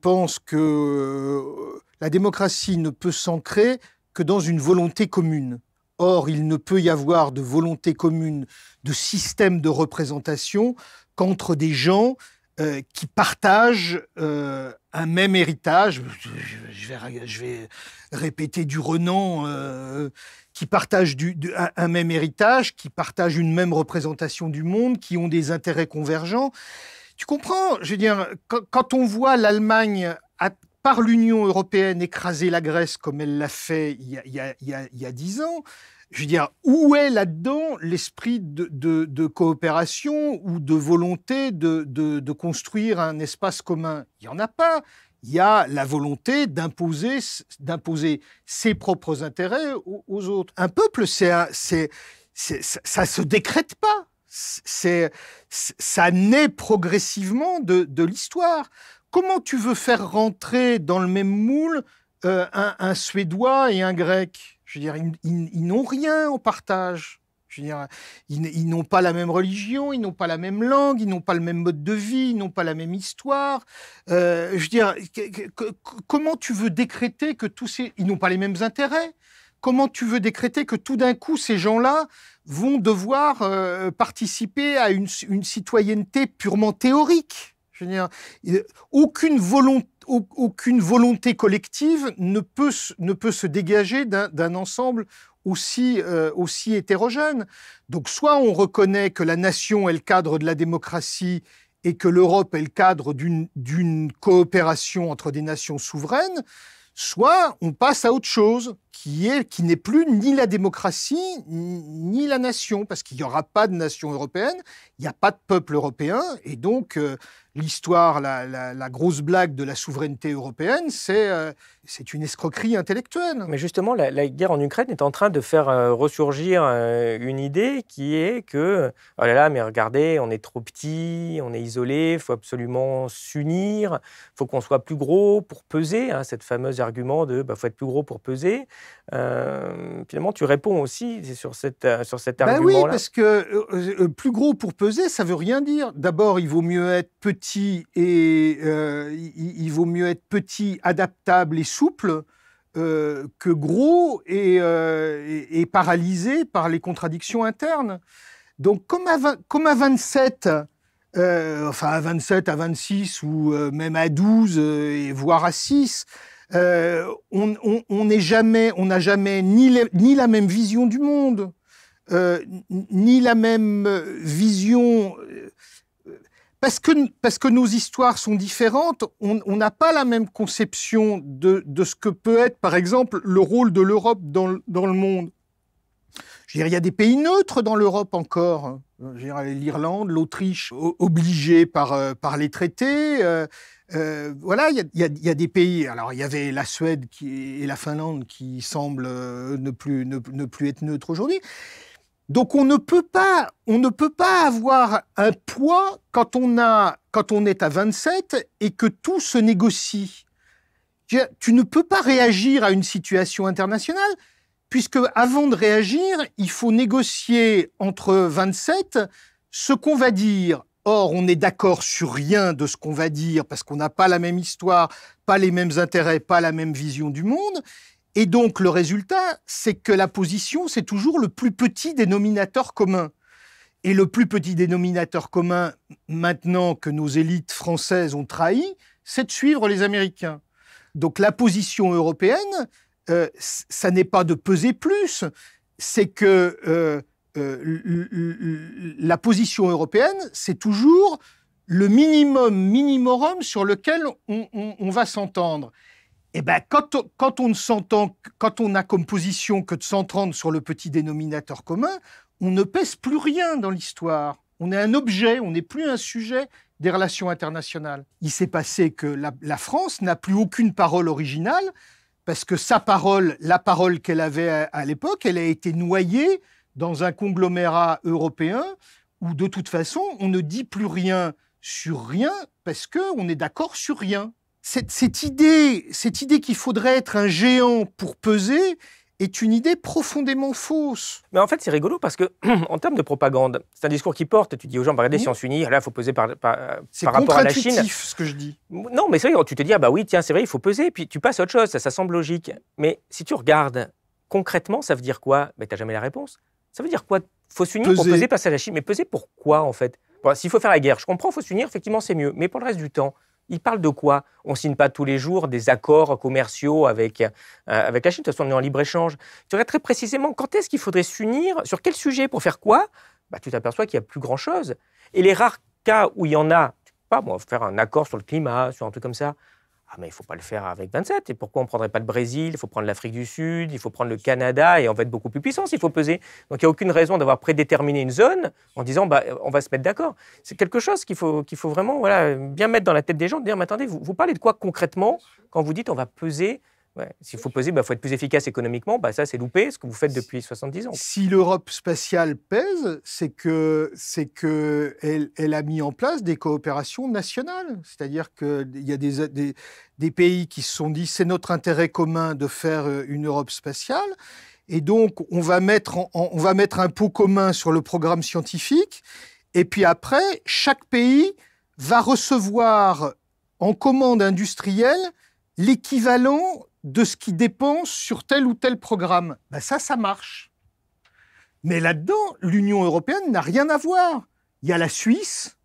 pense que euh, la démocratie ne peut s'ancrer que dans une volonté commune. Or, il ne peut y avoir de volonté commune, de système de représentation qu'entre des gens euh, qui partagent euh, un même héritage. Je vais, répéter du Renan, euh, qui partagent un, même héritage, qui partagent une même représentation du monde, qui ont des intérêts convergents. Tu comprends Je veux dire, quand on voit l'Allemagne par l'Union européenne écraser la Grèce comme elle l'a fait il y a, dix ans, je veux dire, où est là-dedans l'esprit de, coopération ou de volonté de, construire un espace commun Il n'y en a pas. Il y a la volonté d'imposer, ses propres intérêts aux, autres. Un peuple, ça ne se décrète pas. ça naît progressivement de l'histoire. Comment tu veux faire rentrer dans le même moule euh, un, Suédois et un Grec Je veux dire, ils, n'ont rien en partage. Je veux dire, ils, n'ont pas la même religion, ils n'ont pas la même langue, ils n'ont pas le même mode de vie, ils n'ont pas la même histoire. Euh, je veux dire, comment tu veux décréter que tous ces... Ils n'ont pas les mêmes intérêts comment tu veux décréter que tout d'un coup, ces gens-là vont devoir euh, participer à une, citoyenneté purement théorique aucune volonté, collective ne peut, se dégager d'un ensemble euh, aussi, hétérogène. Donc soit on reconnaît que la nation est le cadre de la démocratie et que l'Europe est le cadre d'une coopération entre des nations souveraines, soit on passe à autre chose qui n'est plus ni la démocratie ni la nation parce qu'il n'y aura pas de nation européenne, il n'y a pas de peuple européen et donc euh, l'histoire, la, grosse blague de la souveraineté européenne, c'est euh, une escroquerie intellectuelle. Mais justement, la, guerre en Ukraine est en train de faire euh, ressurgir euh, une idée qui est que, oh là là, mais regardez, on est trop petit, on est isolé, il faut absolument s'unir, il faut qu'on soit plus gros pour peser, hein, cette fameuse argument de, il bah, faut être plus gros pour peser. finalement, tu réponds aussi sur, cette, sur cet ben argument-là. Oui, parce que plus gros pour peser, ça veut rien dire. D'abord, il vaut mieux être petit et euh, il, vaut mieux être petit, adaptable et souple euh, que gros euh, et, paralysé par les contradictions internes. Donc comme à, 20, comme à 27, enfin à 27, à 26 ou même à 12, voire à 6, on n'est jamais, on n'a jamais ni, ni la même vision du monde, ni la même vision parce que, parce que nos histoires sont différentes, on n'a pas la même conception de, ce que peut être, par exemple, le rôle de l'Europe dans, le monde. Je veux il y a des pays neutres dans l'Europe encore. L'Irlande, l'Autriche, obligée par, euh, par les traités. Euh, euh, voilà, il y, a des pays. Alors, il y avait la Suède et la Finlande qui semblent ne plus, ne, ne plus être neutres aujourd'hui. Donc on ne peut pas, on ne peut pas avoir un poids quand on a, quand on est à 27 et que tout se négocie. Tu ne peux pas réagir à une situation internationale puisque avant de réagir, il faut négocier entre 27 ce qu'on va dire. Or, on n'est d'accord sur rien de ce qu'on va dire parce qu'on n'a pas la même histoire, pas les mêmes intérêts, pas la même vision du monde. Et donc le résultat, c'est que la position, c'est toujours le plus petit dénominateur commun. Et le plus petit dénominateur commun, maintenant que nos élites françaises ont trahi, c'est de suivre les Américains. Donc la position européenne, euh, ça n'est pas de peser plus, c'est que euh, euh, la position européenne, c'est toujours le minimum minimorum sur lequel on va s'entendre. Eh ben, quand, on, quand on a comme position que de s'entendre sur le petit dénominateur commun, on ne pèse plus rien dans l'histoire. On est un objet, on n'est plus un sujet des relations internationales. Il s'est passé que la, France n'a plus aucune parole originale, parce que sa parole, la parole qu'elle avait à, l'époque, elle a été noyée dans un conglomérat européen où de toute façon, on ne dit plus rien sur rien parce qu'on est d'accord sur rien cette, idée, cette idée qu'il faudrait être un géant pour peser est une idée profondément fausse. Mais en fait, c'est rigolo parce que, en termes de propagande, c'est un discours qui porte. Tu dis aux gens, bah, regardez, si on s'unit, là, il faut peser par, rapport à la Chine. C'est ce que je dis. Non, mais c'est vrai, tu te dis, ah bah oui, tiens, c'est vrai, il faut peser, puis tu passes à autre chose, ça, ça semble logique. Mais si tu regardes concrètement, ça veut dire quoi Mais tu n'as jamais la réponse. Ça veut dire quoi faut s'unir pour peser, passer à la Chine. Mais peser pourquoi, en fait bon, S'il faut faire la guerre, je comprends, faut s'unir, effectivement, c'est mieux. Mais pour le reste du temps, il parle de quoi On ne signe pas tous les jours des accords commerciaux avec, euh, avec la Chine, de toute façon on est en libre-échange. Tu regardes très précisément quand est-ce qu'il faudrait s'unir, sur quel sujet, pour faire quoi bah, Tu t'aperçois qu'il n'y a plus grand-chose. Et les rares cas où il y en a, pas, faire un accord sur le climat, sur un truc comme ça, ah, mais il ne faut pas le faire avec 27. Et pourquoi on ne prendrait pas le Brésil Il faut prendre l'Afrique du Sud, il faut prendre le Canada et on va être beaucoup plus puissant Il faut peser. Donc il n'y a aucune raison d'avoir prédéterminé une zone en disant bah, on va se mettre d'accord. C'est quelque chose qu'il faut, qu'il faut vraiment bien mettre dans la tête des gens, de dire mais attendez, vous parlez de quoi concrètement quand vous dites on va peser s'il faut poser, il bah, faut être plus efficace économiquement. Bah, ça, c'est loupé, ce que vous faites depuis 70 ans. Si l'Europe spatiale pèse, c'est que c'est que elle, elle, a mis en place des coopérations nationales. C'est-à-dire qu'il y a des, des, pays qui se sont dit c'est notre intérêt commun de faire euh, une Europe spatiale. Et donc, on va mettre, on va mettre un pot commun sur le programme scientifique. Et puis après, chaque pays va recevoir en commande industrielle l'équivalent de ce qui dépense sur tel ou tel programme. Ben, ça, ça marche. Mais là-dedans, l'Union européenne n'a rien à voir. Il y a la Suisse,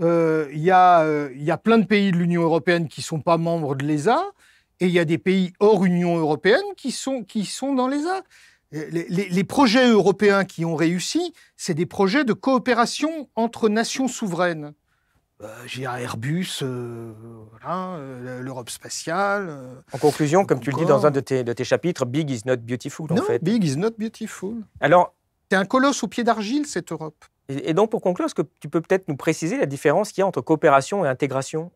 euh, il, y a, euh, il y, plein de pays de l'Union européenne qui ne sont pas membres de l'ESA, et il y a des pays hors Union européenne qui sont, qui sont dans euh, l'ESA. les, projets européens qui ont réussi, c'est des projets de coopération entre nations souveraines. Euh, j'ai Airbus, euh, euh, l'Europe spatiale. en conclusion, comme tu le dis dans un de tes, de tes chapitres, Big is not beautiful en fait. Big is not beautiful. Alors, c'est un colosse au pied d'argile cette Europe. Et, donc pour conclure, est-ce que tu peux peut-être nous préciser la différence qu'il y a entre coopération et intégration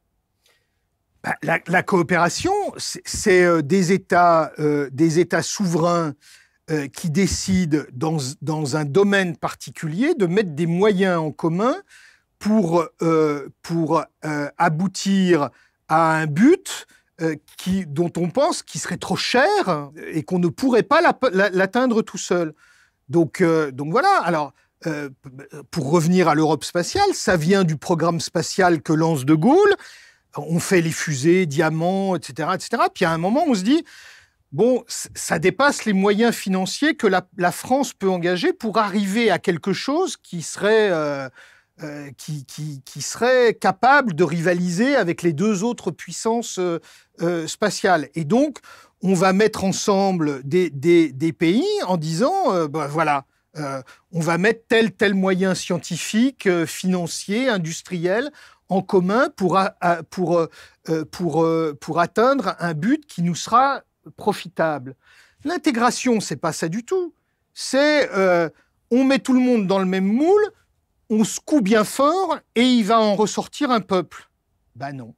bah, la, coopération, c'est des États, des États souverains qui décident dans, dans, un domaine particulier de mettre des moyens en commun pour, euh, pour euh, aboutir à un but euh, qui, dont on pense qu'il serait trop cher et qu'on ne pourrait pas l'atteindre tout seul. Donc, donc voilà, alors pour revenir à l'Europe spatiale, ça vient du programme spatial que lance De Gaulle. On fait les fusées, diamants, etc. etc. Puis à un moment, on se dit, bon, ça dépasse les moyens financiers que la, la France peut engager pour arriver à quelque chose qui serait... Euh, qui, serait capable de rivaliser avec les deux autres puissances euh, euh, spatiales. Et donc, on va mettre ensemble des, pays en disant, ben voilà, on va mettre tel, tel moyen scientifique, financier, industriel en commun pour, atteindre un but qui nous sera profitable. L'intégration, c'est pas ça du tout. C'est on met tout le monde dans le même moule, on se coud bien fort et il va en ressortir un peuple. Bah non.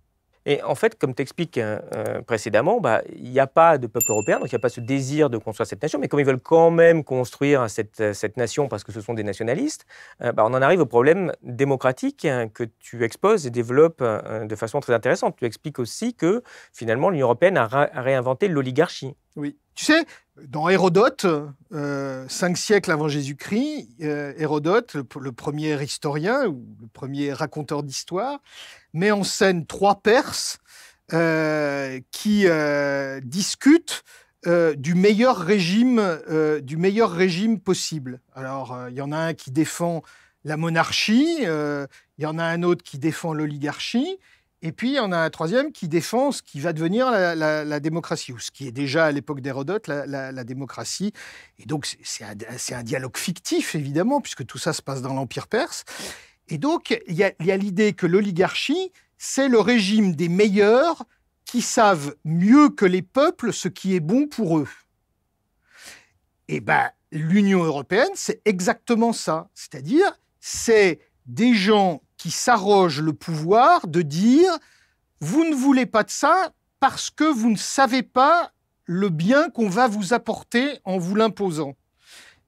Et en fait, comme t'expliques expliques euh, précédemment, bah, il n'y a pas de peuple européen, donc il n'y a pas ce désir de construire cette nation. Mais comme ils veulent quand même construire cette, euh, nation parce que ce sont des nationalistes, euh, bah, on en arrive au problème démocratique hein, que tu exposes et développes de façon très intéressante. Tu expliques aussi que finalement l'Union européenne a réinventé l'oligarchie. Oui. Tu sais, dans Hérodote, euh, cinq siècles avant Jésus-Christ, euh, Hérodote, le, premier historien ou le premier raconteur d'histoire, met en scène trois Perses euh, qui discutent du meilleur régime, du meilleur régime possible. Alors, il y en a un qui défend la monarchie, il y en a un autre qui défend l'oligarchie, et puis, on a un troisième qui défend ce qui va devenir la, démocratie, ou ce qui est déjà à l'époque d'Hérodote, la, démocratie. Et donc, c'est un, dialogue fictif, évidemment, puisque tout ça se passe dans l'Empire perse. Et donc, il y a, y a l'idée que l'oligarchie, c'est le régime des meilleurs qui savent mieux que les peuples ce qui est bon pour eux. Et eh bien, l'Union européenne, c'est exactement ça. C'est-à-dire, c'est des gens qui s'arrogent le pouvoir de dire vous ne voulez pas de ça parce que vous ne savez pas le bien qu'on va vous apporter en vous l'imposant.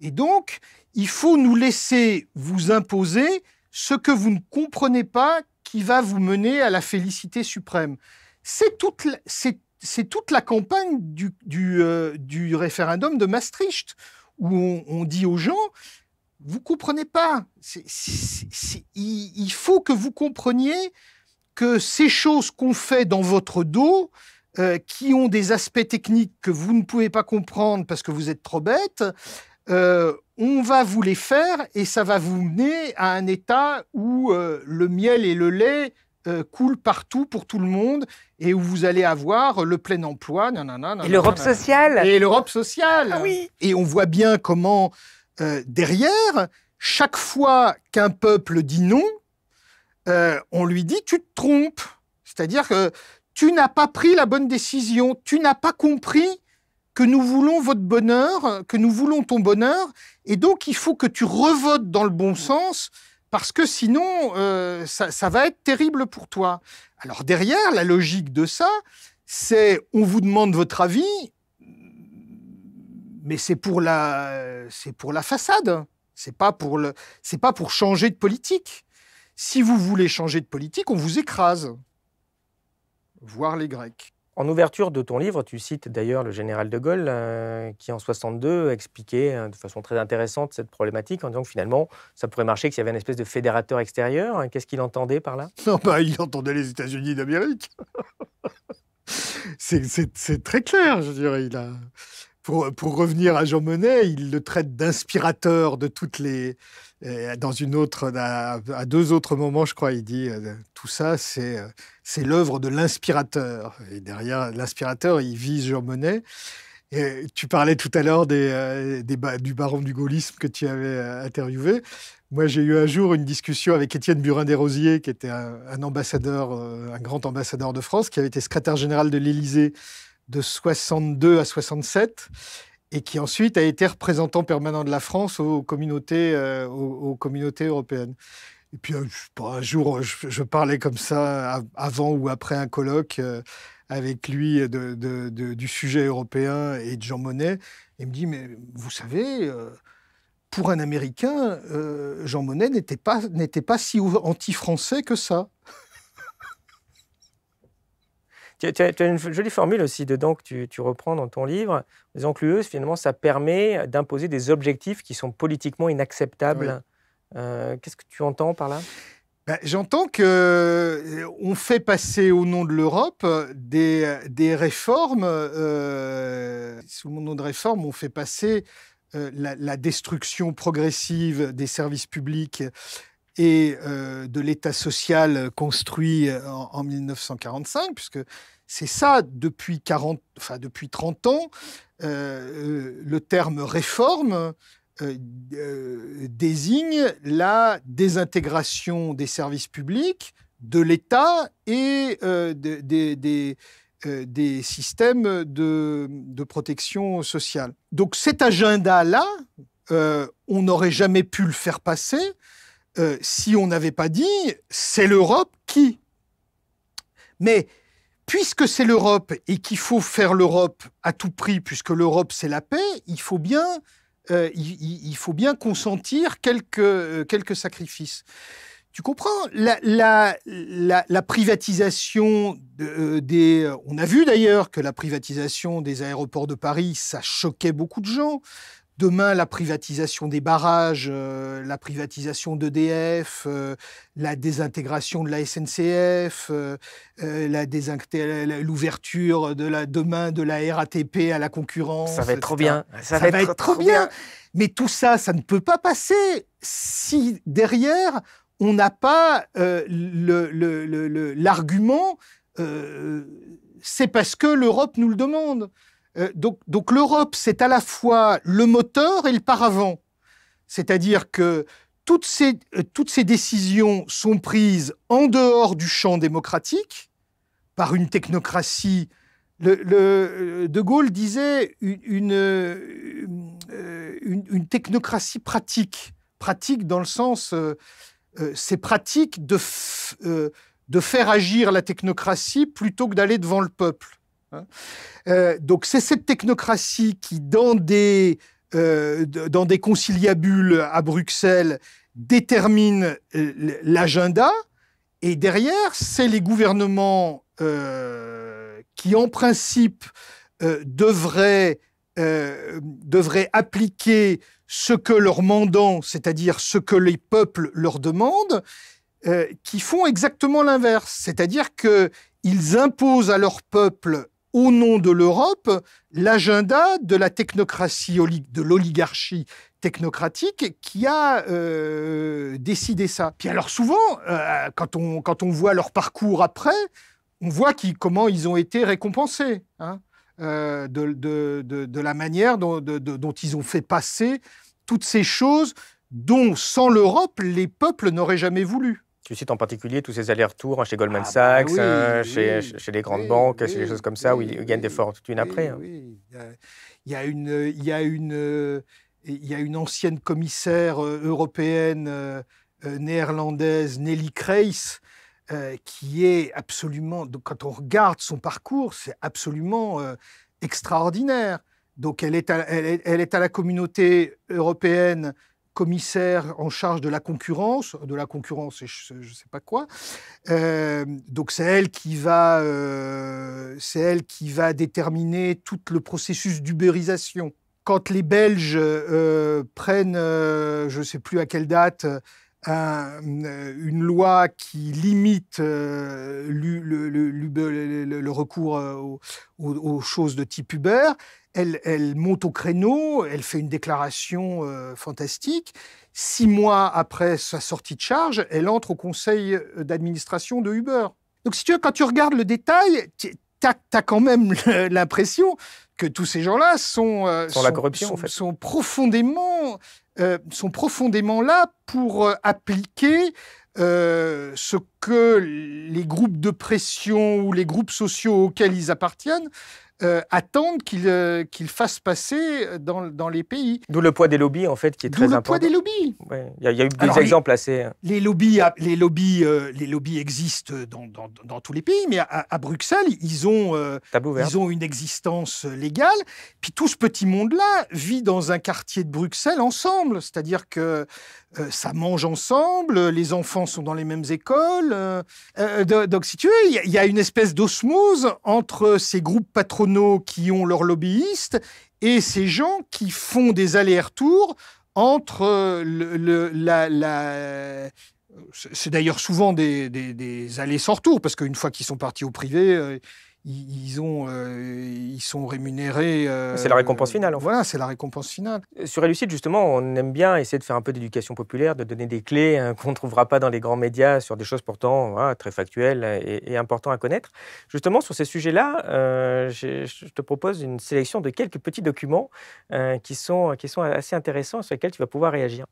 Et donc, il faut nous laisser vous imposer ce que vous ne comprenez pas qui va vous mener à la félicité suprême. C'est toute, toute, la campagne du, euh, du, référendum de Maastricht, où on dit aux gens, vous comprenez pas. il, faut que vous compreniez que ces choses qu'on fait dans votre dos, euh, qui ont des aspects techniques que vous ne pouvez pas comprendre parce que vous êtes trop bête, euh, on va vous les faire et ça va vous mener à un état où euh, le miel et le lait coulent partout pour tout le monde et où vous allez avoir le plein emploi. et l'Europe sociale. Et l'Europe sociale. Ah oui. Et on voit bien comment euh, derrière, chaque fois qu'un peuple dit non, euh, on lui dit tu te trompes. C'est-à-dire que tu n'as pas pris la bonne décision, tu n'as pas compris que nous voulons votre bonheur, que nous voulons ton bonheur, et donc il faut que tu revotes dans le bon sens, parce que sinon, euh, ça, va être terrible pour toi. Alors derrière, la logique de ça, c'est on vous demande votre avis, mais c'est pour la, c'est pour la façade. C'est pas pour le, c'est pas pour changer de politique. Si vous voulez changer de politique, on vous écrase. Voir les Grecs. En ouverture de ton livre, tu cites d'ailleurs le général de Gaulle, euh, qui en 62 expliquait hein, de façon très intéressante cette problématique en disant que finalement, ça pourrait marcher qu'il y avait une espèce de fédérateur extérieur. Hein, qu'est-ce qu'il entendait par là Non, bah, il entendait les États-Unis d'Amérique. c'est très clair, je dirais. Il a pour, revenir à Jean Monnet, il le traite d'inspirateur de toutes les. Euh, dans une autre, à, deux autres moments, je crois, il dit euh, tout ça, c'est euh, c'est l'œuvre de l'inspirateur. Et derrière l'inspirateur, il vise Jean Monnet. Et tu parlais tout à l'heure des, du baron du gaullisme que tu avais interviewé. Moi, j'ai eu un jour une discussion avec Étienne Burin-Desrosiers, qui était un ambassadeur, un grand ambassadeur de France, qui avait été secrétaire général de l'Élysée de 62 à 67 et qui ensuite a été représentant permanent de la France aux communautés, euh, aux, communautés européennes. Et puis, euh, un jour, euh, je, parlais comme ça, avant ou après un colloque avec lui du sujet européen et de Jean Monnet. Il me dit, mais vous savez, pour un Américain, Jean Monnet n'était n'était pas si anti-français que ça. Tu, as, une jolie formule aussi dedans que tu, reprends dans ton livre, les enclueuses, finalement, ça permet d'imposer des objectifs qui sont politiquement inacceptables. Euh, qu'est-ce que tu entends par là ben, J'entends que euh, on fait passer au nom de l'Europe des, des, réformes. Euh, sous le nom de réforme, on fait passer la, la, destruction progressive des services publics et euh, de l'État social construit euh, en, 1945, puisque c'est ça, depuis, 40, enfin, depuis 30 ans, euh, le terme réforme désigne la désintégration des services publics, de l'État et des, des, systèmes de, de, protection sociale. Donc cet agenda-là, on n'aurait jamais pu le faire passer euh, si on n'avait pas dit c'est l'Europe qui. Mais puisque c'est l'Europe et qu'il faut faire l'Europe à tout prix, puisque l'Europe c'est la paix, il faut bien, euh, il, faut bien consentir quelques, euh, quelques sacrifices. Tu comprends la, la, la, privatisation de, des... On a vu d'ailleurs que la privatisation des aéroports de Paris, ça choquait beaucoup de gens. Demain, la privatisation des barrages, euh, la privatisation d'EDF, euh, la désintégration de la SNCF, euh, l'ouverture de la, demain de la RATP à la concurrence. Ça va être trop bien. Ça, va, être, trop, bien. Mais tout ça, ça ne peut pas passer si derrière, on n'a pas l'argument, c'est parce que l'Europe nous le demande. Euh, donc, l'Europe, c'est à la fois le moteur et le paravent. C'est-à-dire que toutes ces, euh, toutes ces décisions sont prises en dehors du champ démocratique par une technocratie. Le, euh, de Gaulle disait une, une, technocratie pratique. Pratique dans le sens, c'est pratique de, de faire agir la technocratie plutôt que d'aller devant le peuple. Hein. Euh, donc c'est cette technocratie qui, dans des, euh, dans des conciliabules à Bruxelles, détermine euh, l'agenda. Et derrière, c'est les gouvernements qui, en principe, devraient, devraient appliquer ce que leur mandant, c'est-à-dire ce que les peuples leur demandent, qui font exactement l'inverse. C'est-à-dire que ils imposent à leur peuple au nom de l'Europe, l'agenda de la technocratie, de l'oligarchie technocratique qui a euh, décidé ça. Puis alors souvent, euh, quand, on, quand on voit leur parcours après, on voit comment ils ont été récompensés hein, euh, de, la manière dont ils ont fait passer toutes ces choses dont, sans l'Europe, les peuples n'auraient jamais voulu cite en particulier tous ces allers-retours hein, chez Goldman ah, bah Sachs, hein, chez, les grandes banques, chez des choses comme ça, où ils gagnent des fortunes après. Hein. Il y a une, il y a une, il y a une ancienne commissaire euh, européenne euh, euh, néerlandaise, Nelly Kreis, qui est absolument, quand on regarde son parcours, c'est absolument extraordinaire. Donc elle est, à, la communauté européenne commissaire en charge de la concurrence, de la concurrence et je ne sais pas quoi. Euh, donc c'est elle qui va, euh, c'est elle qui va déterminer tout le processus d'ubérisation. Quand les Belges euh, prennent, je ne sais plus à quelle date, une loi qui limite le, recours aux choses de type Uber, elle, monte au créneau, elle fait une déclaration euh, fantastique. Six mois après sa sortie de charge, elle entre au conseil euh, d'administration de Uber. Donc, si tu veux, quand tu regardes le détail, tu as, quand même l'impression que tous ces gens-là sont, euh, sont, profondément, profondément là pour appliquer ce que les groupes de pression ou les groupes sociaux auxquels ils appartiennent attendre euh, attendent qu'il euh, qu'il fasse passer dans, dans les pays. D'où le poids des lobbies, en fait, qui est très important. D'où le poids des lobbies. Il y, a eu des exemples assez. Hein. Les lobbies, les lobbies, euh, les lobbies existent dans, dans, dans, tous les pays, mais à, Bruxelles, ils ont, ils ont une existence légale. Puis tout ce petit monde-là vit dans un quartier de Bruxelles ensemble, c'est-à-dire que ça mange ensemble, les enfants sont dans les mêmes écoles. donc, si tu veux, il y, y a une espèce d'osmose entre ces groupes patronaux qui ont leurs lobbyistes et ces gens qui font des allers-retours entre euh, le, la, c'est d'ailleurs souvent des, des, des allers parce qu'une fois qu'ils sont partis au privé, euh, ils, ont, euh, ils sont rémunérés. Euh, c'est la récompense finale. Voilà, c'est la récompense finale. Euh, sur Elucide, justement, on aime bien essayer de faire un peu d'éducation populaire, de donner des clés hein, qu'on ne trouvera pas dans les grands médias sur des choses pourtant très factuelles et, et importantes à connaître. Justement, sur ces sujets-là, je te propose une sélection de quelques petits documents qui, sont, qui sont assez intéressants sur lesquels tu vas pouvoir réagir.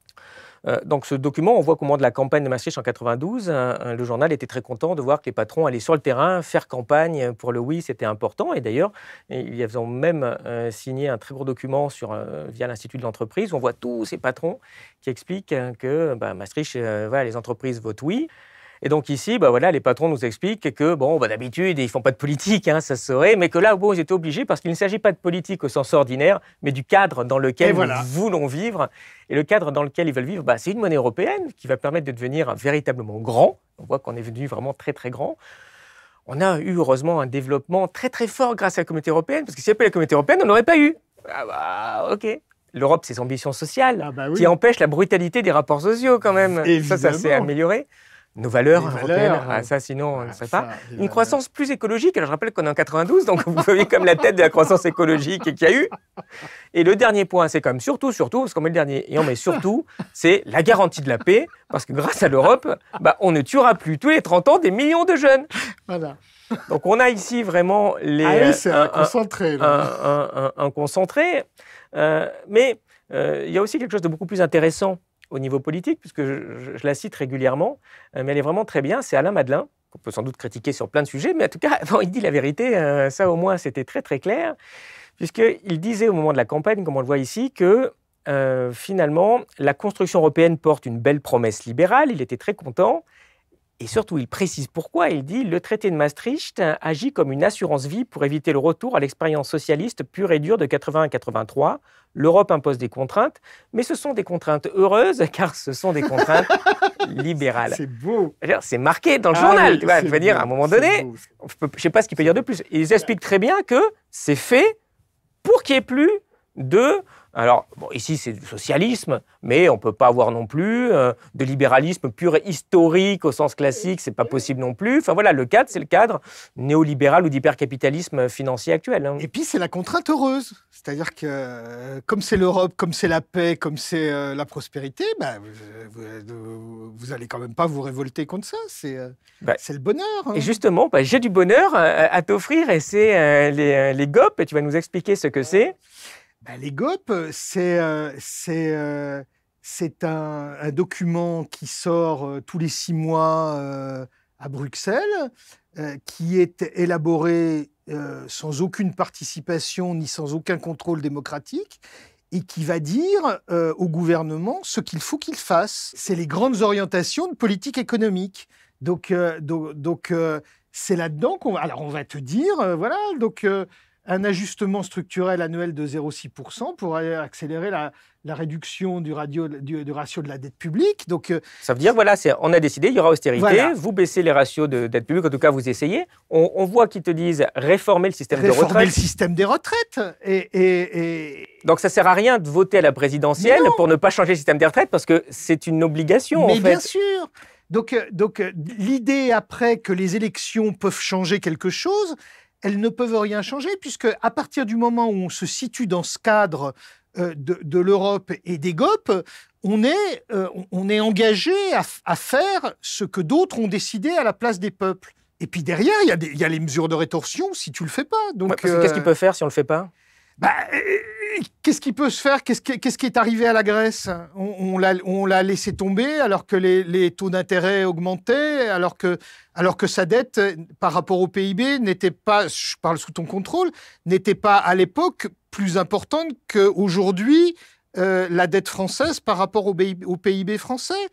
donc ce document, on voit qu'au moment de la campagne de Maastricht en 92, hein, le journal était très content de voir que les patrons allaient sur le terrain faire campagne pour le oui, c'était important. Et d'ailleurs, ils ont même euh, signé un très gros document sur, euh, via l'Institut de l'entreprise. On voit tous ces patrons qui expliquent hein, que bah, Maastricht, euh, voilà, les entreprises votent oui. Et donc ici, bah, voilà, les patrons nous expliquent que bon, bah, d'habitude ils font pas de politique, hein, ça se mais que là, bon, ils étaient obligés parce qu'il ne s'agit pas de politique au sens ordinaire, mais du cadre dans lequel nous voulons vivre. Et le cadre dans lequel ils veulent vivre, c'est une monnaie européenne qui va permettre de devenir véritablement grand. On voit qu'on est devenu vraiment très très grand on a eu heureusement un développement très très fort grâce à la communauté européenne, parce que s'il n'y avait pas la communauté européenne, on n'aurait pas eu. Ah bah ok. L'Europe, ses ambitions sociales, ah bah qui empêchent la brutalité des rapports sociaux quand même. Évidemment. Ça, ça s'est amélioré nos valeurs, européennes. Ah, ça, sinon, on ah, ne sait pas. Une croissance plus écologique. Alors, je rappelle qu'on est en 92, donc vous voyez comme la tête de la croissance écologique qu'il y a eu. Et le dernier point, c'est quand même surtout, surtout, parce qu'on met le dernier, et on met surtout, c'est la garantie de la paix, parce que grâce à l'Europe, bah, on ne tuera plus tous les 30 ans des millions de jeunes. Voilà. Donc, on a ici vraiment les. Ah oui, euh, c'est un, concentré. Un, concentré. Euh, mais euh, il y a aussi quelque chose de beaucoup plus intéressant au niveau politique, puisque je, la cite régulièrement, euh, mais elle est vraiment très bien, c'est Alain Madelin, qu'on peut sans doute critiquer sur plein de sujets, mais en tout cas, avant il dit la vérité, euh, ça au moins c'était très très clair, puisqu'il disait au moment de la campagne, comme on le voit ici, que euh, finalement, la construction européenne porte une belle promesse libérale, il était très content, et surtout, il précise pourquoi. Il dit Le traité de Maastricht agit comme une assurance-vie pour éviter le retour à l'expérience socialiste pure et dure de 80 à 83. L'Europe impose des contraintes, mais ce sont des contraintes heureuses, car ce sont des contraintes libérales. C'est beau. C'est marqué dans le ah journal. veux dire, à un moment donné, je ne sais pas ce qu'il peut dire de plus. Ils expliquent très bien que c'est fait pour qu'il n'y ait plus de alors, ici, c'est du socialisme, mais on ne peut pas avoir non plus euh, de libéralisme pur et historique au sens classique, c'est pas possible non plus. Enfin voilà, le cadre, c'est le cadre néolibéral ou d'hypercapitalisme financier actuel. Hein. Et puis, c'est la contrainte heureuse. C'est-à-dire que, euh, comme c'est l'Europe, comme c'est la paix, comme c'est euh, la prospérité, bah, vous, n'allez allez quand même pas vous révolter contre ça. C'est bah, le bonheur. Hein. Et justement, bah, j'ai du bonheur à, t'offrir, et c'est les, les GOP, et tu vas nous expliquer ce que c'est. Ah, les GOP, euh, c'est euh, euh, un, document qui sort tous les six mois à Bruxelles, qui est élaboré sans aucune participation ni sans aucun contrôle démocratique et qui va dire au gouvernement ce qu'il faut qu'il fasse. C'est les grandes orientations de politique économique. Donc, c'est là-dedans qu'on va. Alors, on va te dire, voilà, donc un ajustement structurel annuel de 0,6% pour accélérer la, réduction du, ratio de la dette publique. Donc, euh, Ça veut dire, voilà, on a décidé, il y aura austérité, vous baissez les ratios de dette publique, en tout cas vous essayez. On, voit qu'ils te disent réformer le système de des retraites. Réformer le système des retraites. Et, Donc ça ne sert à rien de voter à la présidentielle pour ne pas changer le système des retraites parce que c'est une obligation. Mais en fait. bien sûr donc, euh, donc euh, l'idée après que les élections peuvent changer quelque chose, elles ne peuvent rien changer, puisque à partir du moment où on se situe dans ce cadre euh, de, l'Europe et des GOP, on est, euh, on est engagé à, faire ce que d'autres ont décidé à la place des peuples. Et puis derrière, il y, y, a les mesures de rétorsion si tu le fais pas. Donc, qu'est-ce qu'il euh, peut faire si on le fait pas bah, euh, euh, qu'est-ce qui peut se faire Qu'est-ce qui, qui, est arrivé à la Grèce On, on l'a laissé tomber alors que les, taux d'intérêt augmentaient, alors que, alors que sa dette euh, par rapport au PIB n'était pas, je parle sous ton contrôle, n'était pas à l'époque plus importante qu'aujourd'hui aujourd'hui la dette française par rapport au, PIB français.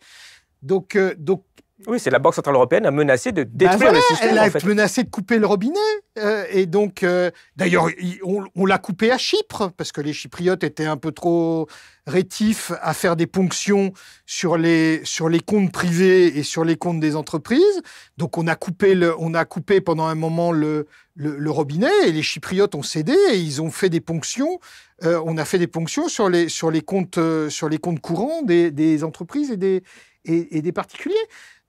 Donc, donc oui, c'est la Banque Centrale Européenne a menacé de détruire bah le système. Elle a menacé de couper le robinet. Euh, et donc, euh, d'ailleurs, on, l'a coupé à Chypre, parce que les Chypriotes étaient un peu trop rétifs à faire des ponctions sur les, sur les comptes privés et sur les comptes des entreprises. Donc, on a coupé, le, on a coupé pendant un moment le, le, robinet et les Chypriotes ont cédé et ils ont fait des ponctions. Euh, on a fait des ponctions sur les, sur les, comptes, sur les comptes courants des, des entreprises et des, et, et des particuliers.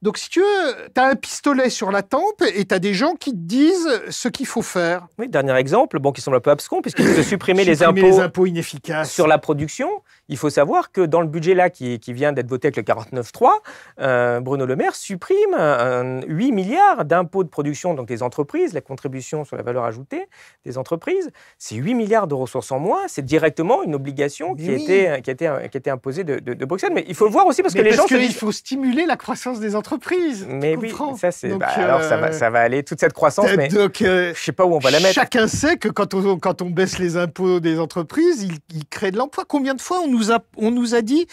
Donc, si tu veux, tu as un pistolet sur la tempe et tu as des gens qui te disent ce qu'il faut faire. Oui, dernier exemple, bon, qui semble un peu abscons puisqu'il faut supprimer, supprimer les impôts, les impôts inefficaces. sur la production. Il faut savoir que dans le budget là qui, vient d'être voté avec le 49.3, euh, Bruno Le Maire supprime 8 milliards d'impôts de production, donc des entreprises, la contribution sur la valeur ajoutée des entreprises. C'est 8 milliards de ressources en moins. C'est directement une obligation qui, a était, était, qui était imposée de, Bruxelles. Mais il faut voir aussi parce que les gens... gens. Parce qu'il faut stimuler la croissance des entreprises. Mais oui, ça c'est. Bah, alors euh, ça va, aller, toute cette croissance, mais euh, je ne sais pas où on va la mettre. Chacun sait que quand on, quand on baisse les impôts des entreprises, il, il crée de l'emploi. Combien de fois on nous on nous a dit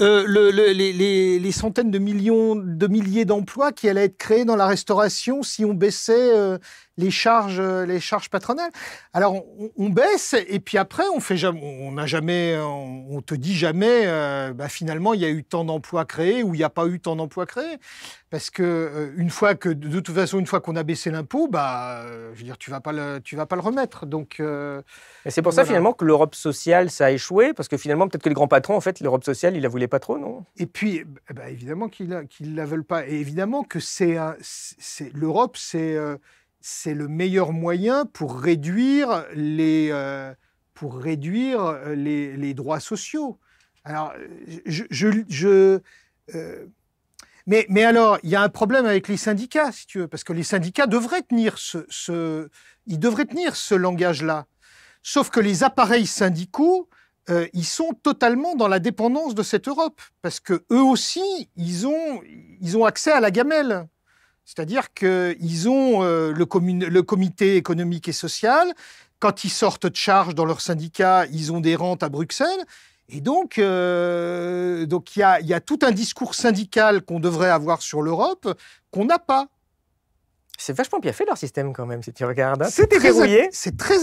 euh, les, centaines de millions, de milliers d'emplois qui allaient être créés dans la restauration si on baissait euh, les charges, les charges patronales. Alors on, baisse et puis après on fait on n'a jamais, on, te dit jamais, euh, bah, finalement il y a eu tant d'emplois créés ou il n'y a pas eu tant d'emplois créés, parce que euh, une fois que de toute façon une fois qu'on a baissé l'impôt, bah euh, je veux dire tu vas pas le, tu vas pas le remettre. Donc et c'est pour ça finalement que l'Europe sociale ça a échoué parce que finalement peut-être que les grands patrons en fait l'Europe sociale il la voulait pas trop non Et puis eh ben, évidemment qu'ils qu'ils la veulent pas et évidemment que c'est l'Europe c'est c'est le meilleur moyen pour réduire les, euh, pour réduire euh, les, droits sociaux. Euh, mais, alors, il y a un problème avec les syndicats, si tu veux, parce que les syndicats devraient tenir ce, ils devraient tenir ce langage-là. Sauf que les appareils syndicaux, ils sont totalement dans la dépendance de cette Europe, parce que eux aussi, ils ont accès à la gamelle. C'est-à-dire qu'ils ont euh, le, comité économique et social. Quand ils sortent de charge dans leur syndicat, ils ont des rentes à Bruxelles. Et donc, euh, donc il y a, tout un discours syndical qu'on devrait avoir sur l'Europe qu'on n'a pas. C'est vachement bien fait leur système quand même, si tu regardes. Hein. C'est très,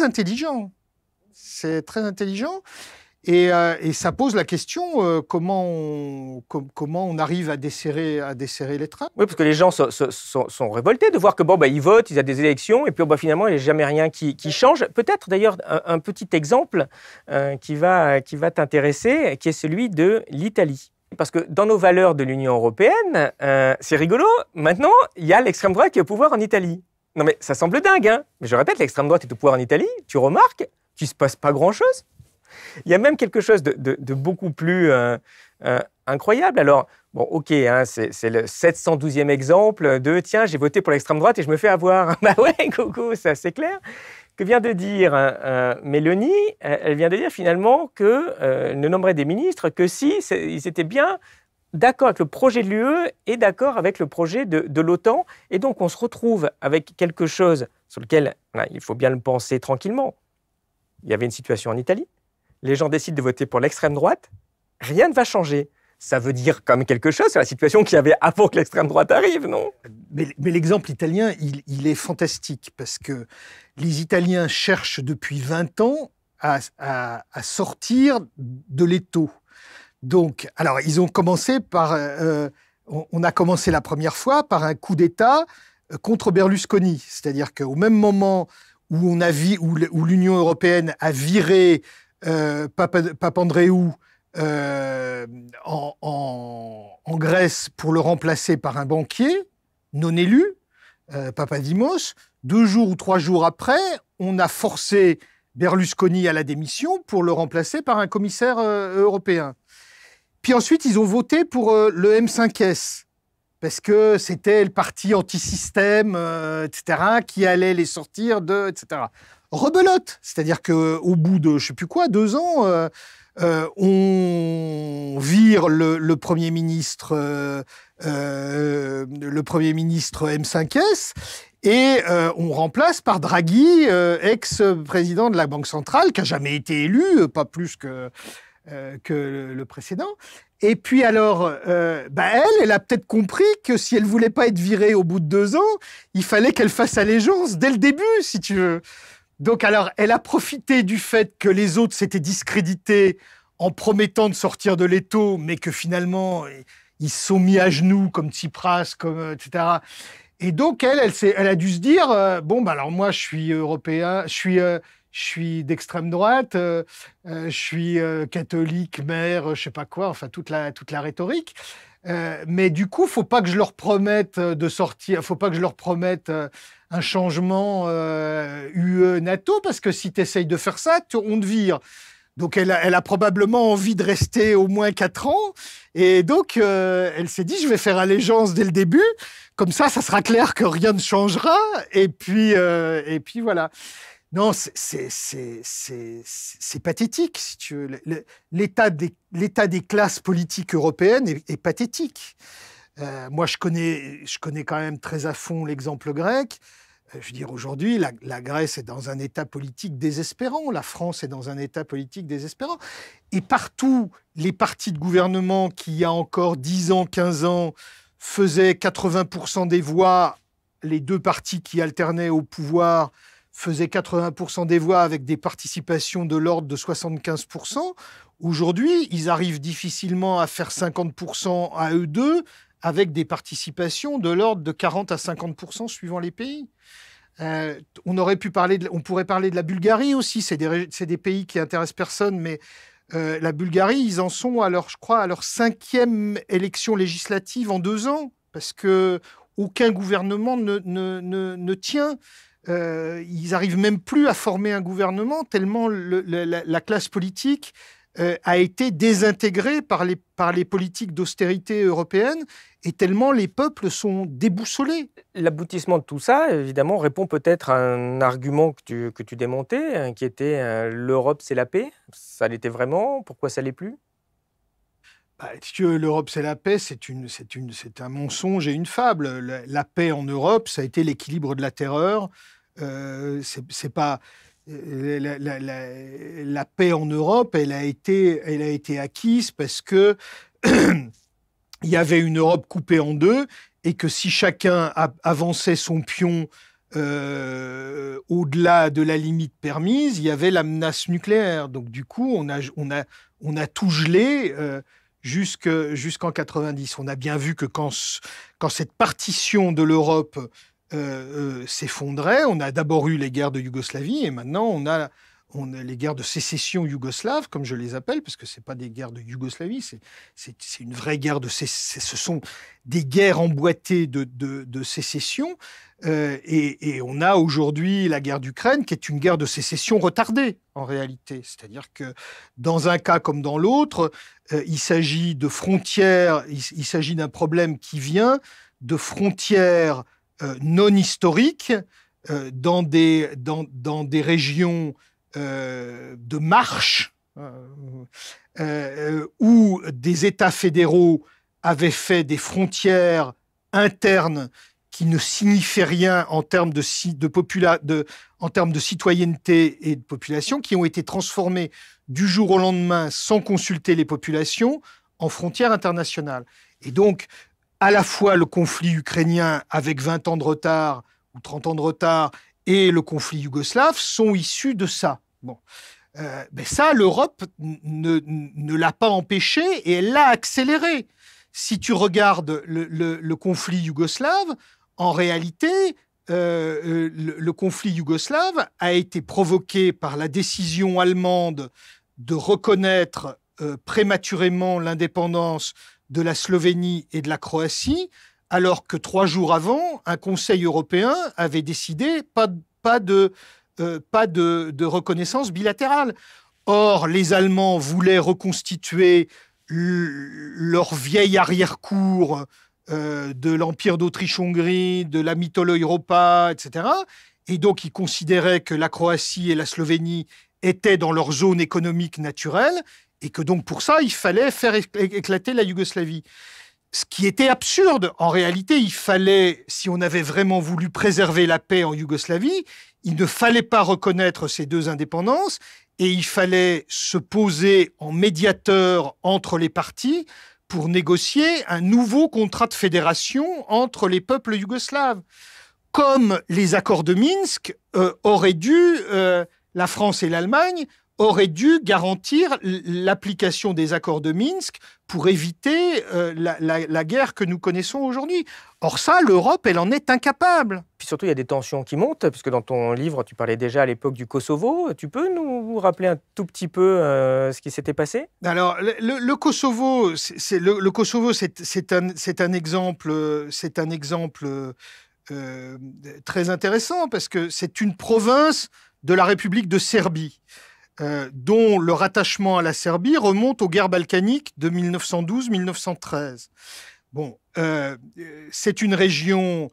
intelligent. C'est très intelligent. Euh, et, ça pose la question euh, comment, on, arrive à desserrer, à les trains. Oui, parce que les gens sont, sont, révoltés de voir que bon, bah, ils votent, ils ont des élections, et puis oh, bah, finalement, il n'y a jamais rien qui, change. Peut-être d'ailleurs un, petit exemple euh, qui va, qui va t'intéresser, qui est celui de l'Italie. Parce que dans nos valeurs de l'Union européenne, c'est rigolo, maintenant, il y a l'extrême droite qui est au pouvoir en Italie. Non mais ça semble dingue, hein mais je répète, l'extrême droite est au pouvoir en Italie, tu remarques qu'il ne se passe pas grand-chose. Il y a même quelque chose de, beaucoup plus euh, euh, incroyable. Alors, bon, ok, hein, c'est le 712e exemple de tiens, j'ai voté pour l'extrême droite et je me fais avoir. bah ouais, coucou, ça c'est clair. Que vient de dire hein, euh, Mélanie Elle vient de dire finalement que euh, ne nommerait des ministres que si ils étaient bien d'accord avec le projet de l'UE et d'accord avec le projet de, l'OTAN. Et donc, on se retrouve avec quelque chose sur lequel il faut bien le penser tranquillement. Il y avait une situation en Italie, les gens décident de voter pour l'extrême droite, rien ne va changer. Ça veut dire comme quelque chose sur la situation qu'il y avait avant que l'extrême droite arrive, non Mais, l'exemple italien, il, est fantastique, parce que les Italiens cherchent depuis 20 ans à, sortir de l'étau. Donc, alors, ils ont commencé par... Euh, on, a commencé la première fois par un coup d'État euh, contre Berlusconi, c'est-à-dire qu'au même moment où, où l'Union européenne a viré euh, Papandréou euh, en, Grèce pour le remplacer par un banquier non élu, euh, Papadimos. Deux jours ou trois jours après, on a forcé Berlusconi à la démission pour le remplacer par un commissaire euh, européen. Puis ensuite, ils ont voté pour le M5S, parce que c'était le parti anti-système, etc., qui allait les sortir de, etc rebelote. C'est-à-dire que au bout de, je sais plus quoi, deux ans, euh, euh, on vire le, premier ministre, le premier ministre euh, M5S, et on remplace par Draghi, ex-président de la Banque centrale, qui a jamais été élu, pas plus que que le, précédent. Et puis alors, bah, elle, elle a peut-être compris que si elle voulait pas être virée au bout de deux ans, il fallait qu'elle fasse allégeance dès le début, si tu veux. Donc alors, elle a profité du fait que les autres s'étaient discrédités en promettant de sortir de l'étau, mais que finalement, ils se sont mis à genoux comme Tsipras, comme, euh, etc. Et donc, elle, elle, a dû se dire, euh, bon, bah, alors moi, je suis européen, je suis, euh, d'extrême droite, je suis catholique, mère, je sais pas quoi, enfin, toute la, toute la rhétorique. mais du coup, faut pas que je leur promette de sortir, faut pas que je leur promette un changement UE-NATO, euh, parce que si tu essayes de faire ça, on te vire. Donc elle a, probablement envie de rester au moins 4 ans. Et donc euh, elle s'est dit, je vais faire allégeance dès le début. Comme ça, ça sera clair que rien ne changera. Et puis, euh, et puis voilà. Non, c'est pathétique, si tu L'état des, classes politiques européennes est pathétique. Euh, moi, je connais, je connais quand même très à fond l'exemple grec. Euh, je veux dire, aujourd'hui, la, la, Grèce est dans un état politique désespérant, la France est dans un état politique désespérant. Et partout, les partis de gouvernement qui, il y a encore 10 ans, 15 ans, faisaient 80% des voix, les deux partis qui alternaient au pouvoir faisaient 80% des voix avec des participations de l'ordre de 75%. Aujourd'hui, ils arrivent difficilement à faire 50% à eux deux avec des participations de l'ordre de 40 à 50 suivant les pays. Euh, on, aurait pu parler on pourrait parler de la Bulgarie aussi, c'est des, pays qui intéressent personne, mais euh, la Bulgarie, ils en sont à je crois, à leur cinquième élection législative en deux ans, parce que aucun gouvernement ne, tient. Euh, ils arrivent même plus à former un gouvernement, tellement la, classe politique euh, a été désintégré par les, par les politiques d'austérité européennes et tellement les peuples sont déboussolés. L'aboutissement de tout ça, évidemment, répond peut-être à un argument que tu, que tu démontais, hein, qui était euh, l'Europe, c'est la paix. Ça l'était vraiment Pourquoi ça l'est plus bah, l'Europe c'est la paix, c'est une, c'est une, c'est un mensonge et une fable. La, paix en Europe, ça a été l'équilibre de la terreur. Euh, c'est, pas, euh, la, paix en Europe, elle a été, acquise parce que il y avait une Europe coupée en deux et que si chacun avançait son pion euh, au-delà de la limite permise, il y avait la menace nucléaire. Donc du coup, on a, tout gelé euh, jusqu'en 90. On a bien vu que quand cette partition de l'Europe euh, euh, on a d'abord eu les guerres de Yougoslavie et maintenant on a, les guerres de sécession yougoslave, comme je les appelle, parce que ce pas des guerres de Yougoslavie, c'est une vraie guerre de Ce sont des guerres emboîtées de, sécession. Euh, et, on a aujourd'hui la guerre d'Ukraine, qui est une guerre de sécession retardée, en réalité. C'est-à-dire que dans un cas comme dans l'autre, il s'agit de frontières, il s'agit d'un problème qui vient de frontières euh, non historiques euh, dans, des, dans, dans des régions euh, de marche hein, où des États fédéraux avaient fait des frontières internes qui ne signifiaient rien en termes de, de, en termes de citoyenneté et de population, qui ont été transformées du jour au lendemain, sans consulter les populations, en frontières internationales. Et donc, à la fois le conflit ukrainien avec 20 ans de retard ou 30 ans de retard et le conflit yougoslave sont issus de ça. Bon. Euh, ben ça, l'Europe ne, l'a pas empêché et elle l'a accéléré. Si tu regardes le, conflit yougoslave, en réalité, euh, euh, le, conflit yougoslave a été provoqué par la décision allemande de reconnaître prématurément l'indépendance de la Slovénie et de la Croatie, alors que trois jours avant, un Conseil européen avait décidé pas, pas, de, euh, reconnaissance bilatérale. Or, les Allemands voulaient reconstituer leur vieille arrière-cour euh, de l'Empire d'Autriche-Hongrie, de la Mitteleuropa, etc. Et donc, ils considéraient que la Croatie et la Slovénie étaient dans leur zone économique naturelle et que donc pour ça, il fallait faire éclater la Yougoslavie. Ce qui était absurde, en réalité, il fallait, si on avait vraiment voulu préserver la paix en Yougoslavie, il ne fallait pas reconnaître ces deux indépendances et il fallait se poser en médiateur entre les partis pour négocier un nouveau contrat de fédération entre les peuples yougoslaves. Comme les accords de Minsk euh, auraient dû, euh, la France et l'Allemagne aurait dû garantir l'application des accords de Minsk pour éviter euh, la, guerre que nous connaissons aujourd'hui. Or ça, l'Europe, elle en est incapable. Puis surtout, il y a des tensions qui montent, puisque dans ton livre, tu parlais déjà à l'époque du Kosovo. Tu peux nous rappeler un tout petit peu euh, ce qui s'était passé Alors, le, Kosovo, c'est le, Kosovo, c'est un, exemple, c'est un exemple euh, très intéressant parce que c'est une province de la République de Serbie. Euh, dont le rattachement à la Serbie remonte aux guerres balkaniques de 1912-1913. Bon, euh, c'est une région,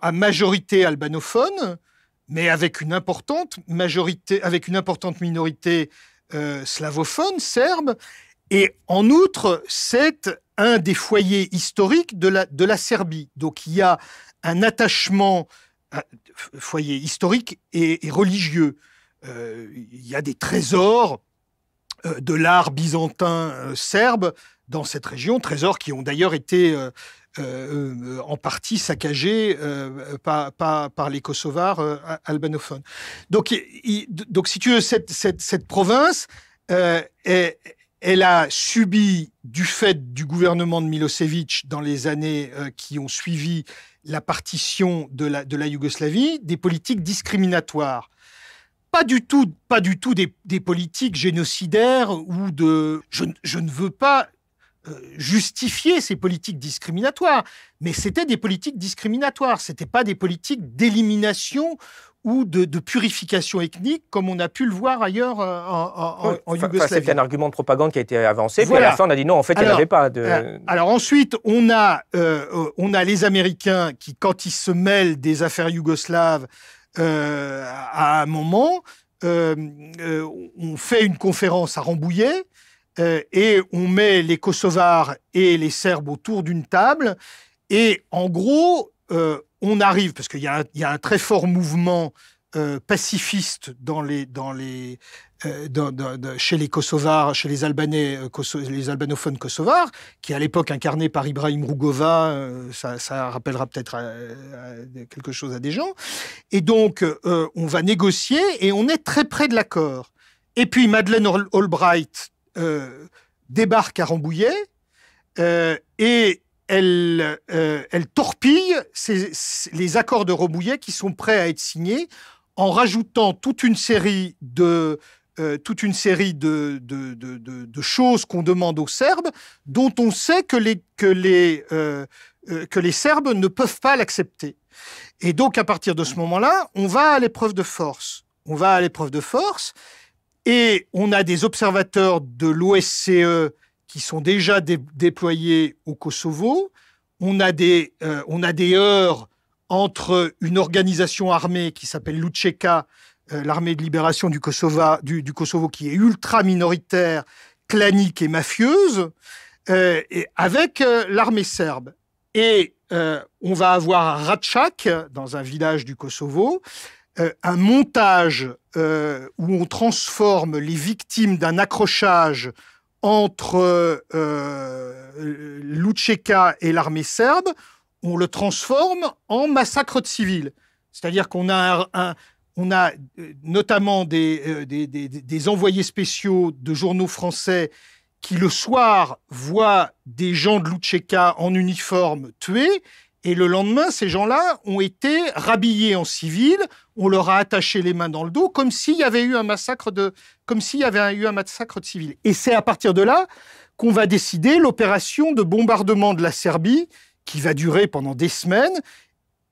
à majorité albanophone, mais avec une importante majorité, avec une importante minorité euh, slavophone serbe. Et en outre, c'est un des foyers historiques de la, Serbie. Donc il y a un attachement, foyer historique et religieux euh, il y a des trésors euh, de l'art byzantin euh, serbe dans cette région, trésors qui ont d'ailleurs été en partie saccagés par, les Kosovars albanophones. Donc, si tu veux, cette, province, elle a subi, du fait du gouvernement de Milosevic dans les années qui ont suivi la partition de la Yougoslavie, des politiques discriminatoires pas du tout, pas du tout des, politiques génocidaires ou de. Je, ne veux pas euh, justifier ces politiques discriminatoires, mais c'était des politiques discriminatoires, c'était pas des politiques d'élimination ou de, purification ethnique, comme on a pu le voir ailleurs euh, en, en, Yougoslavie. C'était un argument de propagande qui a été avancé, voilà. puis à la fin on a dit non, en fait, il n'y avait pas. De... Euh, alors ensuite, on a, on a les Américains qui, quand ils se mêlent des affaires yougoslaves, euh, à un moment, euh, euh, on fait une conférence à Rambouillet et on met les Kosovars et les Serbes autour d'une table. Et en gros, on arrive, parce qu'il y, a un très fort mouvement euh, pacifiste dans les, dans les, euh, chez les Kosovars, chez les Albanais, euh, les albanophones kosovars, qui à l'époque incarné par Ibrahim Rugova, ça, rappellera peut-être quelque chose à des gens. Et donc, on va négocier et on est très près de l'accord. Et puis, Madeleine Albright débarque à Rambouillet et elle, elle torpille les accords de Rambouillet qui sont prêts à être signés en rajoutant toute une série de, euh, toute une série de, choses qu'on demande aux Serbes, dont on sait que les, que les, euh, euh, que les Serbes ne peuvent pas l'accepter. Et donc, à partir de ce moment-là, on va à l'épreuve de force. On va à l'épreuve de force et on a des observateurs de l'OSCE qui sont déjà déployés au Kosovo. On a des, on a des heures entre une organisation armée qui s'appelle l'Ucheka, euh, l'armée de libération du Kosovo, du, Kosovo qui est ultra minoritaire, clanique et mafieuse, euh, avec euh, l'armée serbe. Et on va avoir à Ratchak, dans un village du Kosovo, un montage où on transforme les victimes d'un accrochage entre euh, et l'armée serbe on le transforme en massacre de civils. C'est-à-dire qu'on a, on a euh, notamment euh, des, des, envoyés spéciaux de journaux français qui le soir voient des gens de Lutcheka en uniforme tués et le lendemain, ces gens-là ont été rhabillés en civil, on leur a attaché les mains dans le dos, comme s'il y avait eu un massacre de, comme s'il y avait eu un massacre de civils. Et c'est à partir de là qu'on va décider l'opération de bombardement de la Serbie, qui va durer pendant des semaines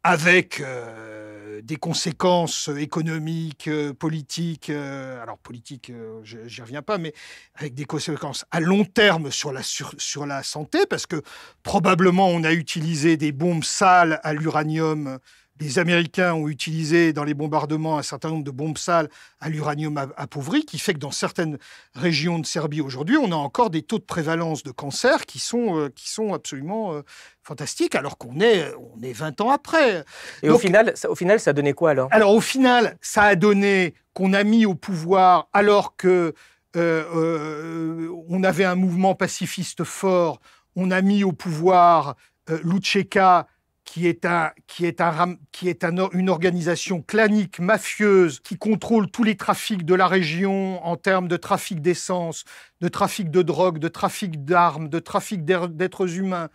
avec euh, des conséquences économiques, euh, politiques, euh, alors politiques, j'y reviens pas, mais avec des conséquences à long terme sur la, sur la santé, parce que probablement on a utilisé des bombes sales à l'uranium les Américains ont utilisé dans les bombardements un certain nombre de bombes sales à l'uranium appauvri, qui fait que dans certaines régions de Serbie aujourd'hui, on a encore des taux de prévalence de cancer qui sont, euh, qui sont absolument euh, fantastiques, alors qu'on est, on est 20 ans après. Et au, final, ça, au final, ça a donné quoi alors Alors au final, ça a donné qu'on a mis au pouvoir, alors que euh, on avait un mouvement pacifiste fort, on a mis au pouvoir Lucheka qui est, un, qui est, un, qui est un, une organisation clanique, mafieuse, qui contrôle tous les trafics de la région en termes de trafic d'essence, de trafic de drogue, de trafic d'armes, de trafic d'êtres humains,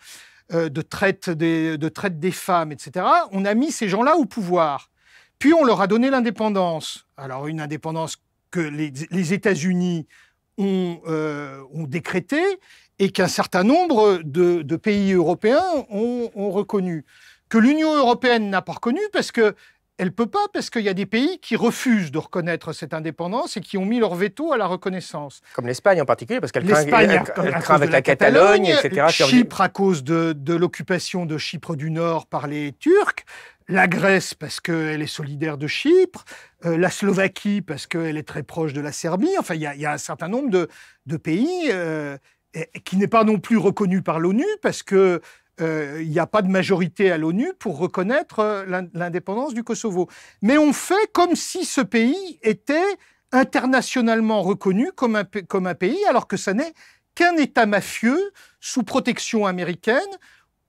euh, de, traite des, de traite des femmes, etc. On a mis ces gens-là au pouvoir. Puis on leur a donné l'indépendance. Alors une indépendance que les, États-Unis ont, euh, ont décrétée et qu'un certain nombre de, pays européens ont, reconnu. Que l'Union européenne n'a pas reconnu parce que elle ne peut pas parce qu'il y a des pays qui refusent de reconnaître cette indépendance et qui ont mis leur veto à la reconnaissance. Comme l'Espagne en particulier, parce qu'elle craint, avec la, Catalogne, etc. Chypre à cause de, l'occupation de Chypre du Nord par les Turcs, la Grèce parce qu'elle est solidaire de Chypre, euh, la Slovaquie parce qu'elle est très proche de la Serbie. Enfin, il y, a un certain nombre de, pays. Euh, qui n'est pas non plus reconnu par l'ONU parce que euh, il n'y a pas de majorité à l'ONU pour reconnaître euh, l'indépendance du Kosovo. Mais on fait comme si ce pays était internationalement reconnu comme un, pays, alors que ça n'est qu'un État mafieux sous protection américaine,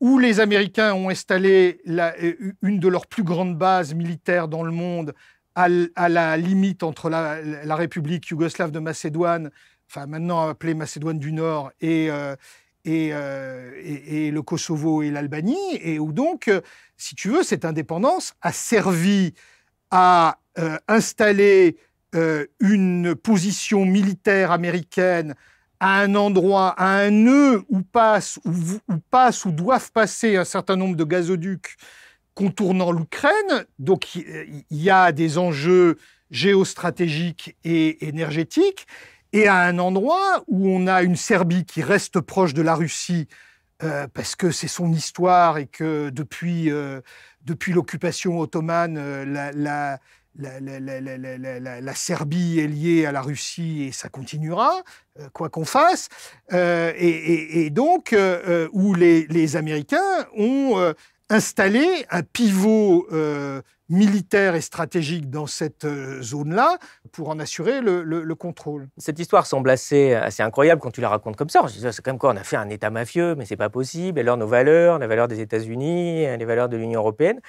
où les Américains ont installé euh, une de leurs plus grandes bases militaires dans le monde à, la limite entre la République yougoslave de Macédoine enfin maintenant appelée Macédoine du Nord, et, euh, euh, et, et, le Kosovo et l'Albanie, et où donc, euh, si tu veux, cette indépendance a servi à installer une position militaire américaine à un endroit, à un nœud où passent ou passe, où doivent passer un certain nombre de gazoducs contournant l'Ukraine. Donc il y a des enjeux géostratégiques et énergétiques et à un endroit où on a une Serbie qui reste proche de la Russie euh, parce que c'est son histoire et que depuis, euh, depuis l'occupation ottomane, euh, la, la, Serbie est liée à la Russie et ça continuera, quoi qu'on fasse. Et, donc, où les, les Américains ont installé un pivot militaire et stratégique dans cette euh, zone-là pour en assurer le, contrôle. Cette histoire semble assez, assez incroyable quand tu la racontes comme ça. C'est comme quoi on a fait un État mafieux, mais c'est pas possible. Alors nos valeurs, la valeur des États-Unis, les valeurs de l'Union européenne.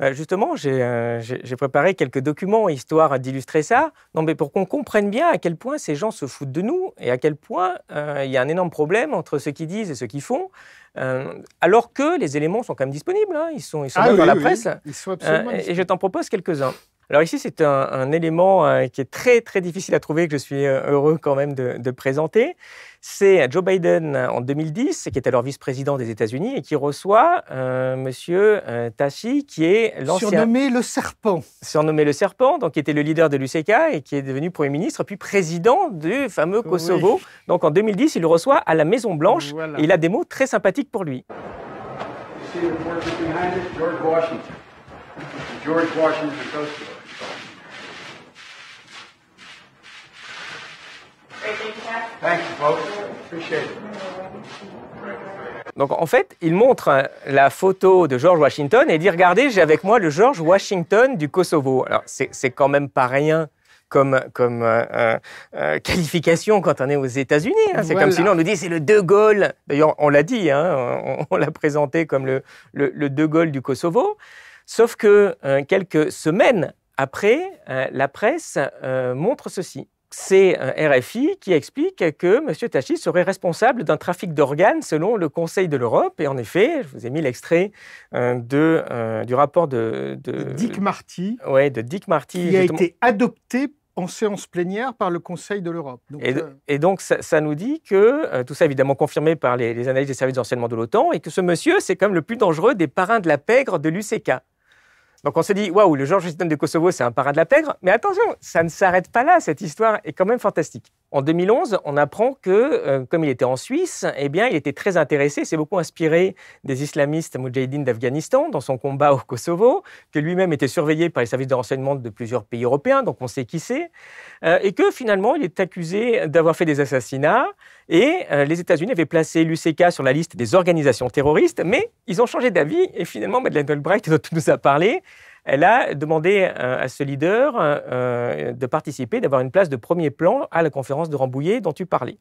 Euh, justement, euh, j'ai préparé quelques documents histoire d'illustrer ça. Non, mais pour qu'on comprenne bien à quel point ces gens se foutent de nous et à quel point il y a un énorme problème entre ce qu'ils disent et ce qu'ils font. alors que les éléments sont quand même disponibles, hein. ils sont, ils sont ah dans la presse. Ils sont absolument t'en propose quelques-uns. Alors ici, c'est un, élément euh, qui est très très difficile à trouver, que je suis euh, heureux quand même de, présenter. C'est Joe Biden euh, en 2010, qui est alors vice-président des États-Unis, et qui reçoit M. Monsieur Tashi, qui est l'ancien... Surnommé le serpent. Surnommé le serpent, donc qui était le leader de l'UCK et qui est devenu Premier ministre, puis président du fameux Kosovo. Donc en 2010, il le reçoit à la Maison-Blanche, et il a des mots très sympathiques pour lui. George Washington Donc en fait, il montre hein, la photo de George Washington et dit regardez, j'ai avec moi le George Washington du Kosovo. Alors c'est quand même pas rien comme, comme euh, euh, euh, qualification quand on est aux États-Unis. Hein. C'est comme si on nous dit c'est le De Gaulle. D'ailleurs, on l'a dit, hein, on, l'a présenté comme le, le, le De Gaulle du Kosovo. Sauf que euh, quelques semaines après, euh, la presse euh, montre ceci. C'est RFI qui explique que M. Tachi serait responsable d'un trafic d'organes selon le Conseil de l'Europe. Et en effet, je vous ai mis l'extrait de, du rapport de, Dick Marty. Ouais, de Dick Marty. Qui a été adopté en séance plénière par le Conseil de l'Europe. Et, donc, ça, nous dit que, tout ça évidemment confirmé par les, les analyses des services d'enseignement de l'OTAN, et que ce monsieur, c'est comme le plus dangereux des parrains de la pègre de l'UCK. Donc on se dit, waouh, le Georges Justin de Kosovo, c'est un parrain de la pègre. Mais attention, ça ne s'arrête pas là, cette histoire est quand même fantastique. En 2011, on apprend que, euh, comme il était en Suisse, eh bien, il était très intéressé, s'est beaucoup inspiré des islamistes moudjahidines d'Afghanistan dans son combat au Kosovo, que lui-même était surveillé par les services de renseignement de plusieurs pays européens, donc on sait qui c'est, euh, et que finalement, il est accusé d'avoir fait des assassinats, et euh, les États-Unis avaient placé l'UCK sur la liste des organisations terroristes, mais ils ont changé d'avis, et finalement, Madeleine Albright dont nous a parlé, elle a demandé euh, à ce leader euh, euh, de participer, d'avoir une place de premier plan à la conférence de Rambouillet dont tu parlais.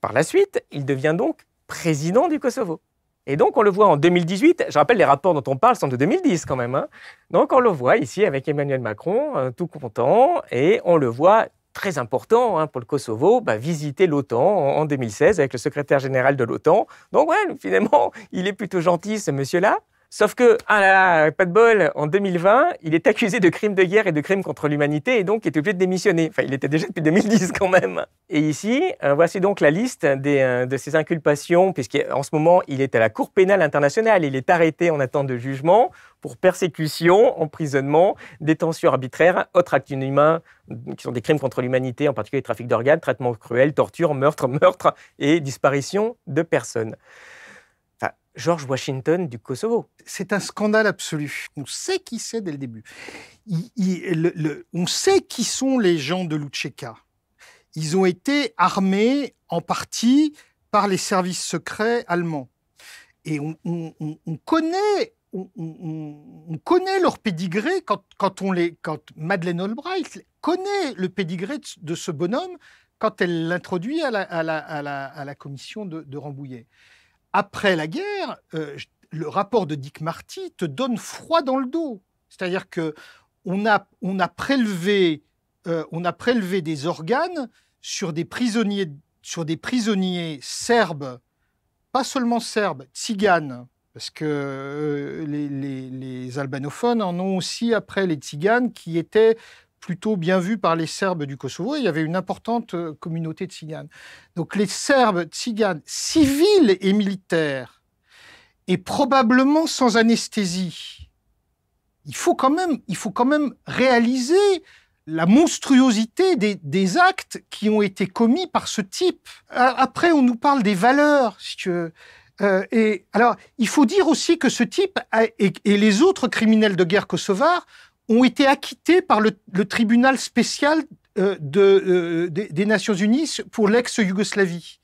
Par la suite, il devient donc président du Kosovo. Et donc, on le voit en 2018. Je rappelle, les rapports dont on parle sont de 2010 quand même. Hein. Donc, on le voit ici avec Emmanuel Macron, tout content. Et on le voit, très important hein, pour le Kosovo, bah, visiter l'OTAN en, en, 2016 avec le secrétaire général de l'OTAN. Donc, ouais, finalement, il est plutôt gentil, ce monsieur-là. Sauf que, ah là là, pas de bol, en 2020, il est accusé de crimes de guerre et de crimes contre l'humanité et donc il est obligé de démissionner. Enfin, il était déjà depuis 2010 quand même. Et ici, euh, voici donc la liste euh, de ses inculpations, puisqu'en ce moment, il est à la Cour pénale internationale. Il est arrêté en attente de jugement pour persécution, emprisonnement, détention arbitraire, autres actes inhumains mm, qui sont des crimes contre l'humanité, en particulier trafic d'organes, traitement cruels, torture, meurtre, meurtre et disparition de personnes. George Washington du Kosovo. C'est un scandale absolu. On sait qui c'est dès le début. on sait qui sont les gens de Lucheka. Ils ont été armés en partie par les services secrets allemands. Et on, connaît leur pédigré quand, on les, quand Madeleine Albright connaît le pédigré de, ce bonhomme quand elle l'introduit à la, commission de Rambouillet après la guerre, euh, le rapport de Dick Marty te donne froid dans le dos. C'est-à-dire que on a, euh, prélevé, des organes sur des prisonniers, serbes, pas seulement serbes, tziganes, parce que euh, les, les, albanophones en ont aussi après les tziganes qui étaient plutôt bien vu par les Serbes du Kosovo. il y avait une importante euh, communauté Tziganes. Donc les Serbes tziganes, civils et militaires, et probablement sans anesthésie, il faut quand même, il faut quand même réaliser la monstruosité des, actes qui ont été commis par ce type. Euh, après, on nous parle des valeurs, si tu veux. Euh, et alors, il faut dire aussi que ce type et, et, les autres criminels de guerre kosovars ont été acquittés par le, tribunal spécial euh, de, euh, des, Nations Unies pour l'ex-Yougoslavie.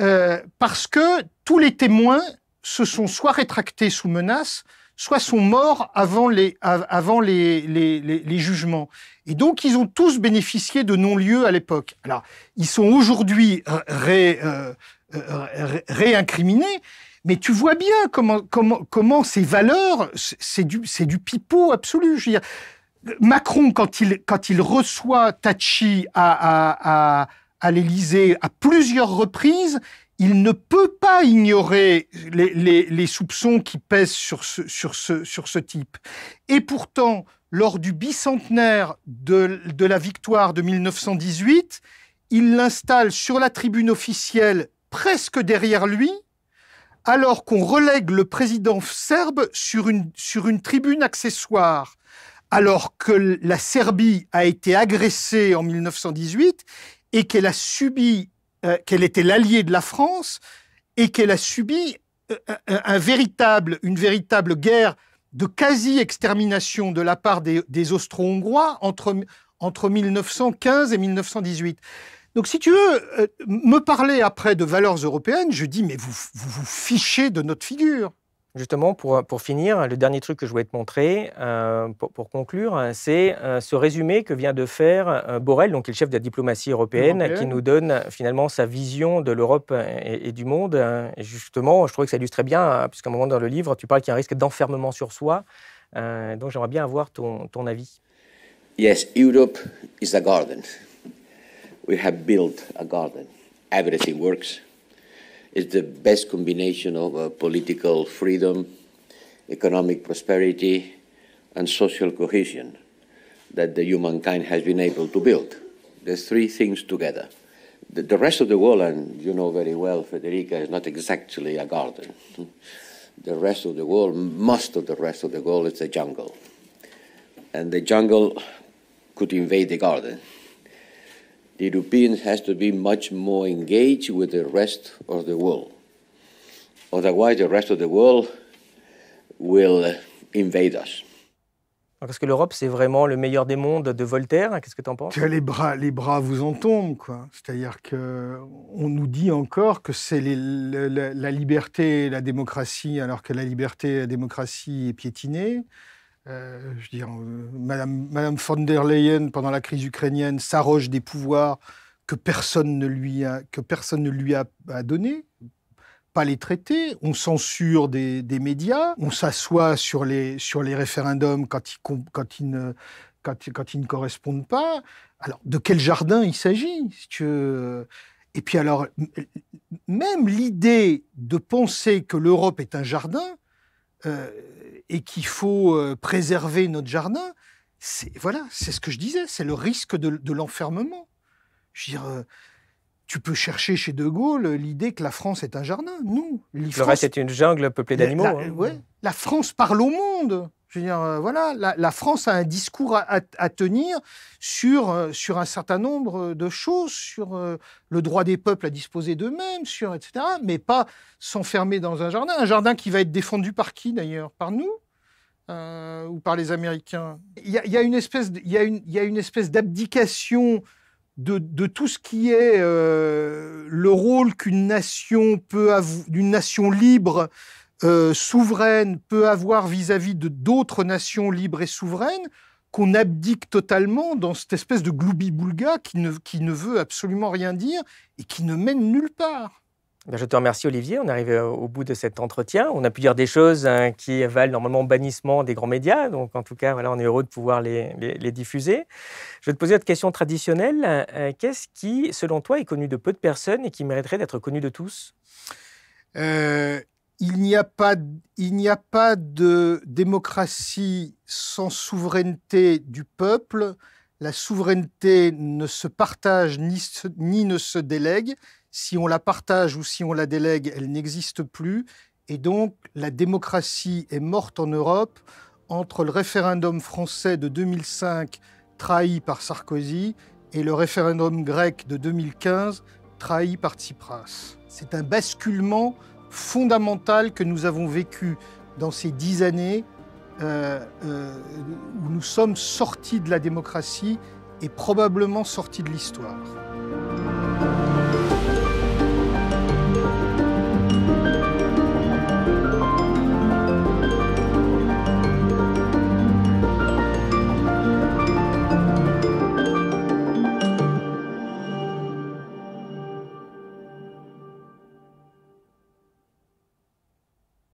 Euh, parce que tous les témoins se sont soit rétractés sous menace, soit sont morts avant les, avant les, les, jugements. Et donc, ils ont tous bénéficié de non lieux à l'époque. Alors, ils sont aujourd'hui ré, réincriminés, mais tu vois bien comment, comment, comment ces valeurs, c'est du, du pipeau absolu. Macron, quand il, quand il reçoit Tachi à, à, à, l'Élysée à plusieurs reprises, il ne peut pas ignorer les, les, soupçons qui pèsent sur ce, sur, ce, sur ce type. Et pourtant, lors du bicentenaire de, de la victoire de 1918, il l'installe sur la tribune officielle presque derrière lui, alors qu'on relègue le président serbe sur une, sur une tribune accessoire, alors que la Serbie a été agressée en 1918 et qu'elle a subi, euh, qu'elle était l'alliée de la France et qu'elle a subi euh, euh, une véritable guerre de quasi-extermination de la part des, Austro-Hongrois entre, entre 1915 et 1918. Donc, si tu veux euh, me parler après de valeurs européennes, je dis, mais vous vous, fichez de notre figure. Justement, pour, pour, finir, le dernier truc que je voulais te montrer, euh, pour, conclure, c'est euh, ce résumé que vient de faire Borrell, donc, qui est le chef de la diplomatie européenne, qui nous donne finalement sa vision de l'Europe et, du monde. Et justement, je trouvais que ça illustre très bien, puisqu'à un moment dans le livre, tu parles qu'il y a un risque d'enfermement sur soi. donc j'aimerais bien avoir ton, ton avis. Yes, Europe is a garden. we have built a garden. Everything works. It's the best combination of uh, political freedom, economic prosperity, and social cohesion that the humankind has been able to build. There's three things together. The, the rest of the world, and you know very well, Federica, is not exactly a garden. The rest of the world, most of the rest of the world, is a jungle. And the jungle could invade the garden. the Europeans has to be much more engaged with the rest of the world. Otherwise, the rest of the world uh, est que l'Europe, c'est vraiment le meilleur des mondes de Voltaire Qu'est-ce que tu en penses les bras, les bras vous en tombent, quoi. C'est-à-dire qu'on nous dit encore que c'est la, liberté et la démocratie, alors que la liberté et la démocratie est piétinée. Euh, je euh, Madame, von der Leyen, pendant la crise ukrainienne, s'arroge des pouvoirs que personne ne lui a, que donnés, pas les traités, on censure des, médias, on s'assoit sur les, référendums quand ils, ne, correspondent pas. Alors, de quel jardin il s'agit Et puis alors, même l'idée de penser que l'Europe est un jardin, euh, et qu'il faut euh, préserver notre jardin, c'est voilà, c'est ce que je disais, c'est le risque de, l'enfermement. Je dire, euh, tu peux chercher chez De Gaulle l'idée que la France est un jardin. Non, le France, reste est une jungle peuplée d'animaux. Hein. la France parle au monde. Euh, voilà, la, France a un discours à, tenir sur, euh, sur un certain nombre de choses, sur euh, le droit des peuples à disposer d'eux-mêmes, sur etc. Mais pas s'enfermer dans un jardin, un jardin qui va être défendu par qui d'ailleurs, par nous ou par les Américains. Il y a, une espèce, d'abdication. De, tout ce qui est le rôle qu'une nation peut d'une nation libre euh, souveraine peut avoir vis-à-vis de d'autres nations libres et souveraines qu'on abdique totalement dans cette espèce de gloubi-boulga qui ne, qui ne veut absolument rien dire et qui ne mène nulle part. Ben, je te remercie Olivier, on est au bout de cet entretien. On a pu dire des choses hein, qui valent normalement bannissement des grands médias, donc en tout cas voilà, on est heureux de pouvoir les, diffuser. Je vais te poser notre question traditionnelle, euh, qu'est-ce qui selon toi est connu de peu de personnes et qui mériterait d'être connu de tous euh, il n'y a pas, de démocratie sans souveraineté du peuple. La souveraineté ne se partage ni, ni ne se délègue. Si on la partage ou si on la délègue, elle n'existe plus. Et donc, la démocratie est morte en Europe entre le référendum français de 2005, trahi par Sarkozy, et le référendum grec de 2015, trahi par Tsipras. C'est un basculement fondamentale que nous avons vécu dans ces dix années euh, euh, où nous sommes sortis de la démocratie et probablement sortis de l'histoire.